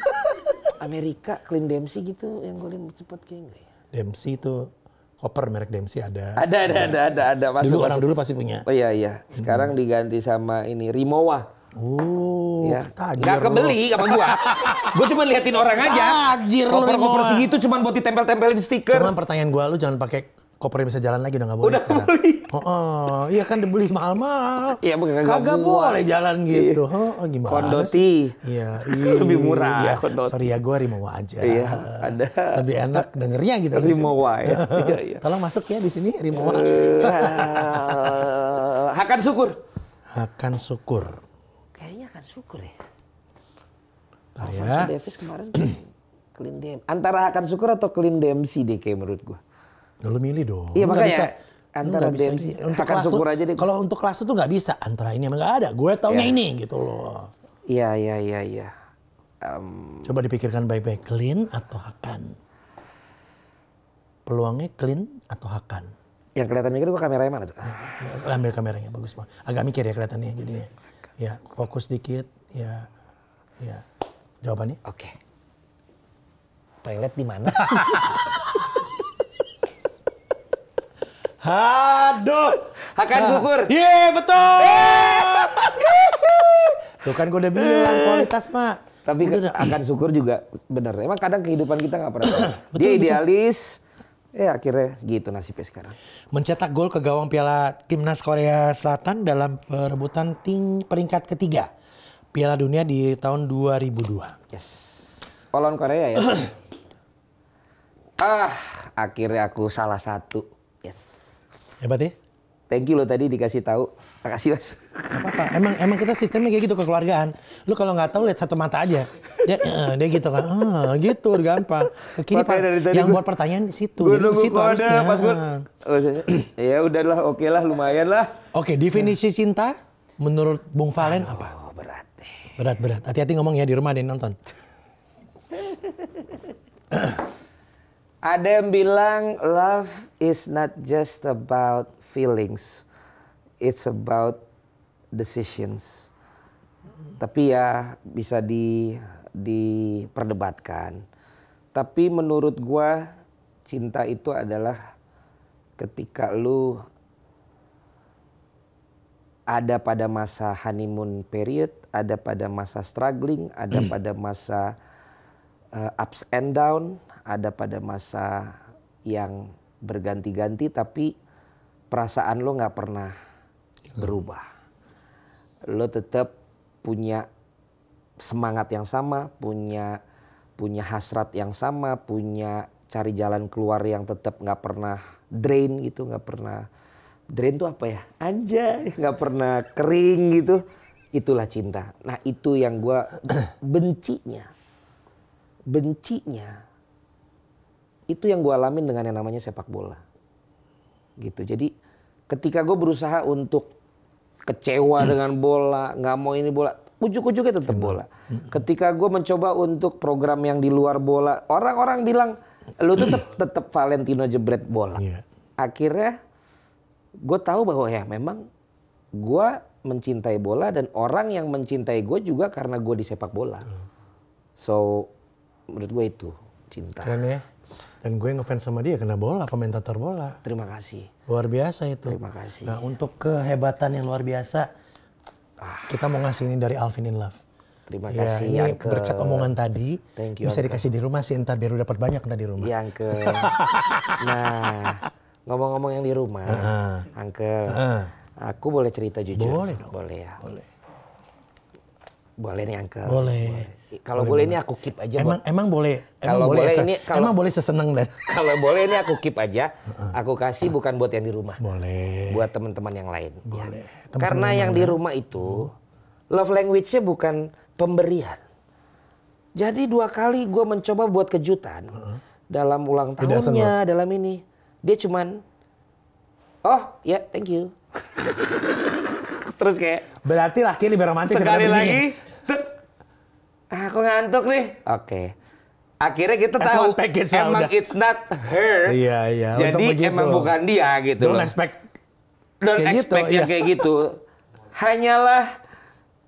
Amerika, Clean Dempsey gitu yang golin cepat kayak gini ya? Dempsey itu koper merek Dempsey ada. Ada ada ada ada ada. Masuk, dulu masuk. orang dulu pasti punya. Oh iya iya. Sekarang hmm. diganti sama ini Rimowa. Oh, ya. tajir Gak kebeli sama gua. gua cuma liatin orang aja. Tajir koper, koper segitu cuma buat ditempel-tempelin stiker. Cuman pertanyaan gua lu jangan pakai Kopernya bisa jalan lagi udah nggak boleh udah sekarang. Beli. Oh, oh, iya kan dibeli mahal-mahal. Iya, bukan kagak boleh jalan iya. gitu. Oh, oh gimana? Kondoti. Iya, iya. Lebih murah. Iya. Kondoti. Sorry ya, gue rimowa aja. Iya, ada. Lebih enak dengernya gitu. Rimowa ya. iya, iya. Tolong masuk ya di sini rimowa. Eh, Hakan syukur. Hakan syukur. Kayaknya akan syukur ya. Tari ya. Davis kemarin clean DM. Antara Hakan syukur atau clean DMC deh kayak menurut gue lu milih dong. Iya, makanya. Bisa, antara DMC. Iya. Untuk kelas syukur aja Kalau untuk kelas itu nggak bisa antara ini emang nggak ada. Gue taunya yeah. ini gitu loh. Iya iya iya iya. Um, Coba dipikirkan baik-baik, clean atau Hakan? Peluangnya clean atau Hakan? Yang kelihatan mikir kan gue kameranya mana tuh? Nah, ya, ambil kameranya bagus banget. Agak mikir ya kelihatannya jadinya. Ya fokus dikit. Ya ya. Jawabannya? Oke. Okay. Toilet di mana? Haduh, Hakan syukur. Iya, yeah, betul. Tuh kan gue udah bilang eh. kualitas mak. Tapi akan syukur juga benar. Emang kadang kehidupan kita nggak pernah tahu. betul, Dia idealis. Ya akhirnya gitu nasibnya sekarang. Mencetak gol ke gawang Piala Timnas Korea Selatan dalam perebutan ting peringkat ketiga Piala Dunia di tahun 2002. Yes. Lawan Korea ya. ah, akhirnya aku salah satu Hebat ya? Thank you lo tadi dikasih tahu. Makasih mas. Apa-apa. Emang emang kita sistemnya kayak gitu kekeluargaan. Lu kalau nggak tahu lihat satu mata aja. Dia uh, dia gitu kan. Ah, gitu gampang. Ke kiri yang gua, buat pertanyaan di situ. Gua di situ harusnya. pas oh, iya, iya. ya udahlah, oke okay lah, lumayan lah. Oke, okay, definisi cinta menurut Bung Valen Aduh, apa? Berat Berat berat. Hati-hati ngomong ya di rumah deh, nonton. Ada yang bilang love is not just about feelings, it's about decisions. Tapi ya bisa di diperdebatkan. Tapi menurut gua cinta itu adalah ketika lu ada pada masa honeymoon period, ada pada masa struggling, ada pada masa uh, ups and down, ada pada masa yang berganti-ganti tapi perasaan lo nggak pernah berubah. Lo tetap punya semangat yang sama, punya punya hasrat yang sama, punya cari jalan keluar yang tetap nggak pernah drain gitu, nggak pernah drain tuh apa ya? Anjay, nggak pernah kering gitu. Itulah cinta. Nah itu yang gue bencinya. Bencinya itu yang gue alamin dengan yang namanya sepak bola. Gitu. Jadi ketika gue berusaha untuk kecewa hmm. dengan bola, nggak mau ini bola, ujuk-ujuknya tetap bola. Hmm. Ketika gue mencoba untuk program yang di luar bola, orang-orang bilang lu tetap tetap Valentino jebret bola. Iya. Akhirnya gue tahu bahwa ya memang gue mencintai bola dan orang yang mencintai gue juga karena gue di sepak bola. Hmm. So menurut gue itu cinta. Keren ya dan gue ngefans sama dia kena bola komentator bola terima kasih luar biasa itu terima kasih nah untuk kehebatan yang luar biasa ah. kita mau ngasih ini dari Alvin in Love Terima ya, kasih. Ini yang ke... berkat omongan tadi Thank you, bisa dikasih di rumah sih entar biar lu dapat banyak entar di rumah. Yang ke Nah, ngomong-ngomong yang di rumah, uh -huh. angke Uh -huh. Aku boleh cerita jujur? Boleh dong. Boleh ya. Boleh. Boleh nih angke Boleh. boleh. Kalau boleh, boleh, ini aku keep aja. Emang emang boleh. kalau boleh, boleh ini kalau, emang boleh seseneng dan. Kalau boleh ini aku keep aja. Aku kasih bukan buat yang di rumah. Boleh. Buat teman-teman yang lain. Boleh. Ya. Temen Karena yang, yang di rumah itu love language-nya bukan pemberian. Jadi dua kali gue mencoba buat kejutan uh-huh. dalam ulang tahunnya, dalam ini dia cuman oh ya yeah, thank you. Terus kayak berarti laki lebih romantis sekali lagi. Ya? aku ngantuk nih. Oke. Okay. Akhirnya kita That's tahu package, emang udah. it's not her. Iya, iya. Jadi emang bukan dia gitu. Don't expect. Don't kayak gitu, expect gitu, yang iya. kayak gitu. Hanyalah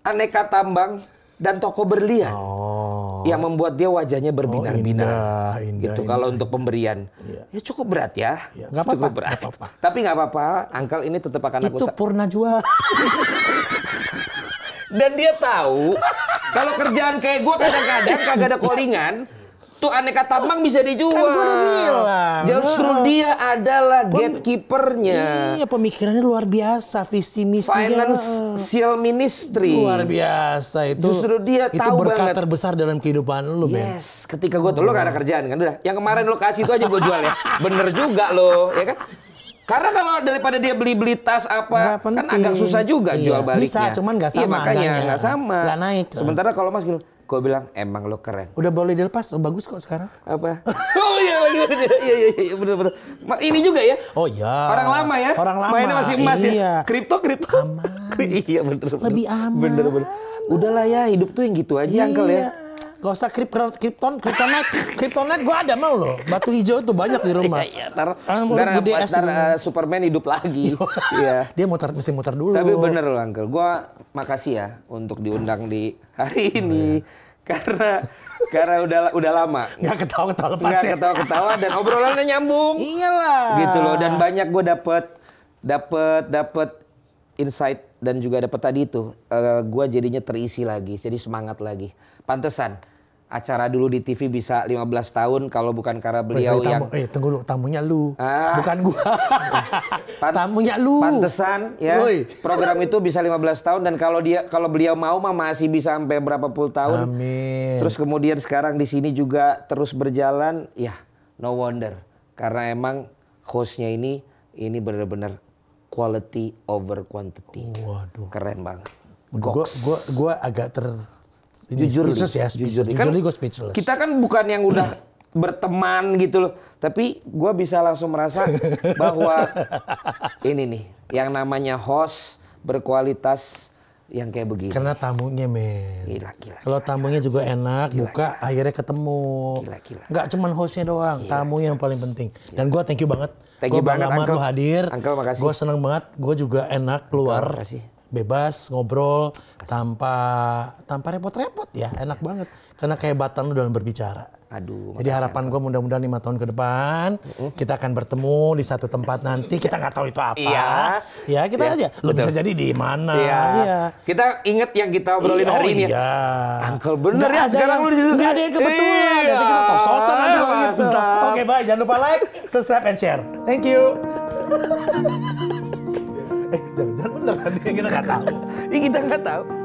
aneka tambang dan toko berlian. Oh. Yang membuat dia wajahnya berbinar-binar. Oh, gitu kalau indah. untuk pemberian. Ya. ya cukup berat ya. ya gak apa-apa. Cukup berat. Gak apa-apa. Tapi nggak apa-apa, Angkel ini tetap akan aku Itu purna jual. dan dia tahu kalau kerjaan kayak gue kadang-kadang kagak ada callingan, tuh aneka tambang bisa dijual. Kan gue udah bilang. Justru dia adalah gatekeepernya. Iya, pemikirannya luar biasa, visi misinya. Financial ministry. Luar biasa itu. Justru dia itu tahu berkat banget. terbesar dalam kehidupan lu, yes. men. Yes, ketika gue tuh, lu gak ada kerjaan kan udah. Yang kemarin lokasi kasih itu aja gue jual ya. Bener juga lo, ya kan? Karena kalau daripada dia beli-beli tas apa, kan agak susah juga iya. jual baliknya. Bisa, cuman nggak iya, sama. Iya, makanya nggak sama. Nggak naik. Eh. Sementara kalau Mas Gil, gue bilang emang lo keren. Udah boleh dilepas, oh, bagus kok sekarang. Apa? oh iya iya, iya iya, iya iya iya bener bener. Ini juga ya. Oh iya. Orang lama ya. Orang lama. Mainnya masih emas ya? iya. ya. Kripto kripto. Aman. iya bener, bener. Lebih aman. Bener bener. Udahlah ya hidup tuh yang gitu aja ya. iya. angkel ya. Gak usah kripton, kripton, kriptonite, gue ada mau loh. Batu hijau itu banyak di rumah. Iya, iya, ntar, ah, ntar ntar uh, Superman hidup lagi. Iya. Dia muter, mesti muter dulu. Tapi bener loh Angkel. gue makasih ya untuk diundang di hari oh, ini. Iya. Karena karena udah udah lama nggak ketawa ketawa lepas nggak ya. ketawa ketawa dan obrolannya nyambung iyalah gitu loh dan banyak gue dapet dapet dapet insight dan juga dapet tadi itu uh, eh, gue jadinya terisi lagi jadi semangat lagi pantesan acara dulu di TV bisa 15 tahun kalau bukan karena beliau tamu, yang eh tunggu lu tamunya lu ah. bukan gua tamunya lu pantesan ya Woy. program itu bisa 15 tahun dan kalau dia kalau beliau mau mah masih bisa sampai berapa puluh tahun Amin. terus kemudian sekarang di sini juga terus berjalan ya no wonder karena emang hostnya ini ini benar-benar quality over quantity waduh keren banget gua gua gua agak ter ini jujur speechless ya, jujur. Jujur kan, gue speechless. Kita kan bukan yang udah berteman gitu loh, tapi gue bisa langsung merasa bahwa ini nih yang namanya host berkualitas yang kayak begini. Karena tamunya men. Gila, gila. Kalau tamunya gila, juga gila, enak, gila, buka gila. akhirnya ketemu. Gila, gila. Gak cuman hostnya doang, gila, tamu yang paling penting. Gila. Dan gue thank you banget. Thank gua you banget, lu hadir. makasih. Gue seneng banget, gue juga enak keluar. Uncle, makasih bebas ngobrol tanpa tanpa repot-repot ya enak banget karena kehebatan lu dalam berbicara aduh jadi harapan gue mudah-mudahan lima tahun ke depan uh-uh. kita akan bertemu di satu tempat nanti kita nggak tahu itu apa iya. ya kita ya. aja lu bisa jadi di mana iya. Ya. kita inget yang kita obrolin iya, hari oh ini ya. iya. Angkel uncle bener gak ya sekarang lu di situ Gak kan? ada yang kebetulan iya. nanti kita tososan nanti kalau gitu oke okay, bye jangan lupa like subscribe and share thank you eh jangan-jangan beneran kita nggak tahu ini kita nggak tahu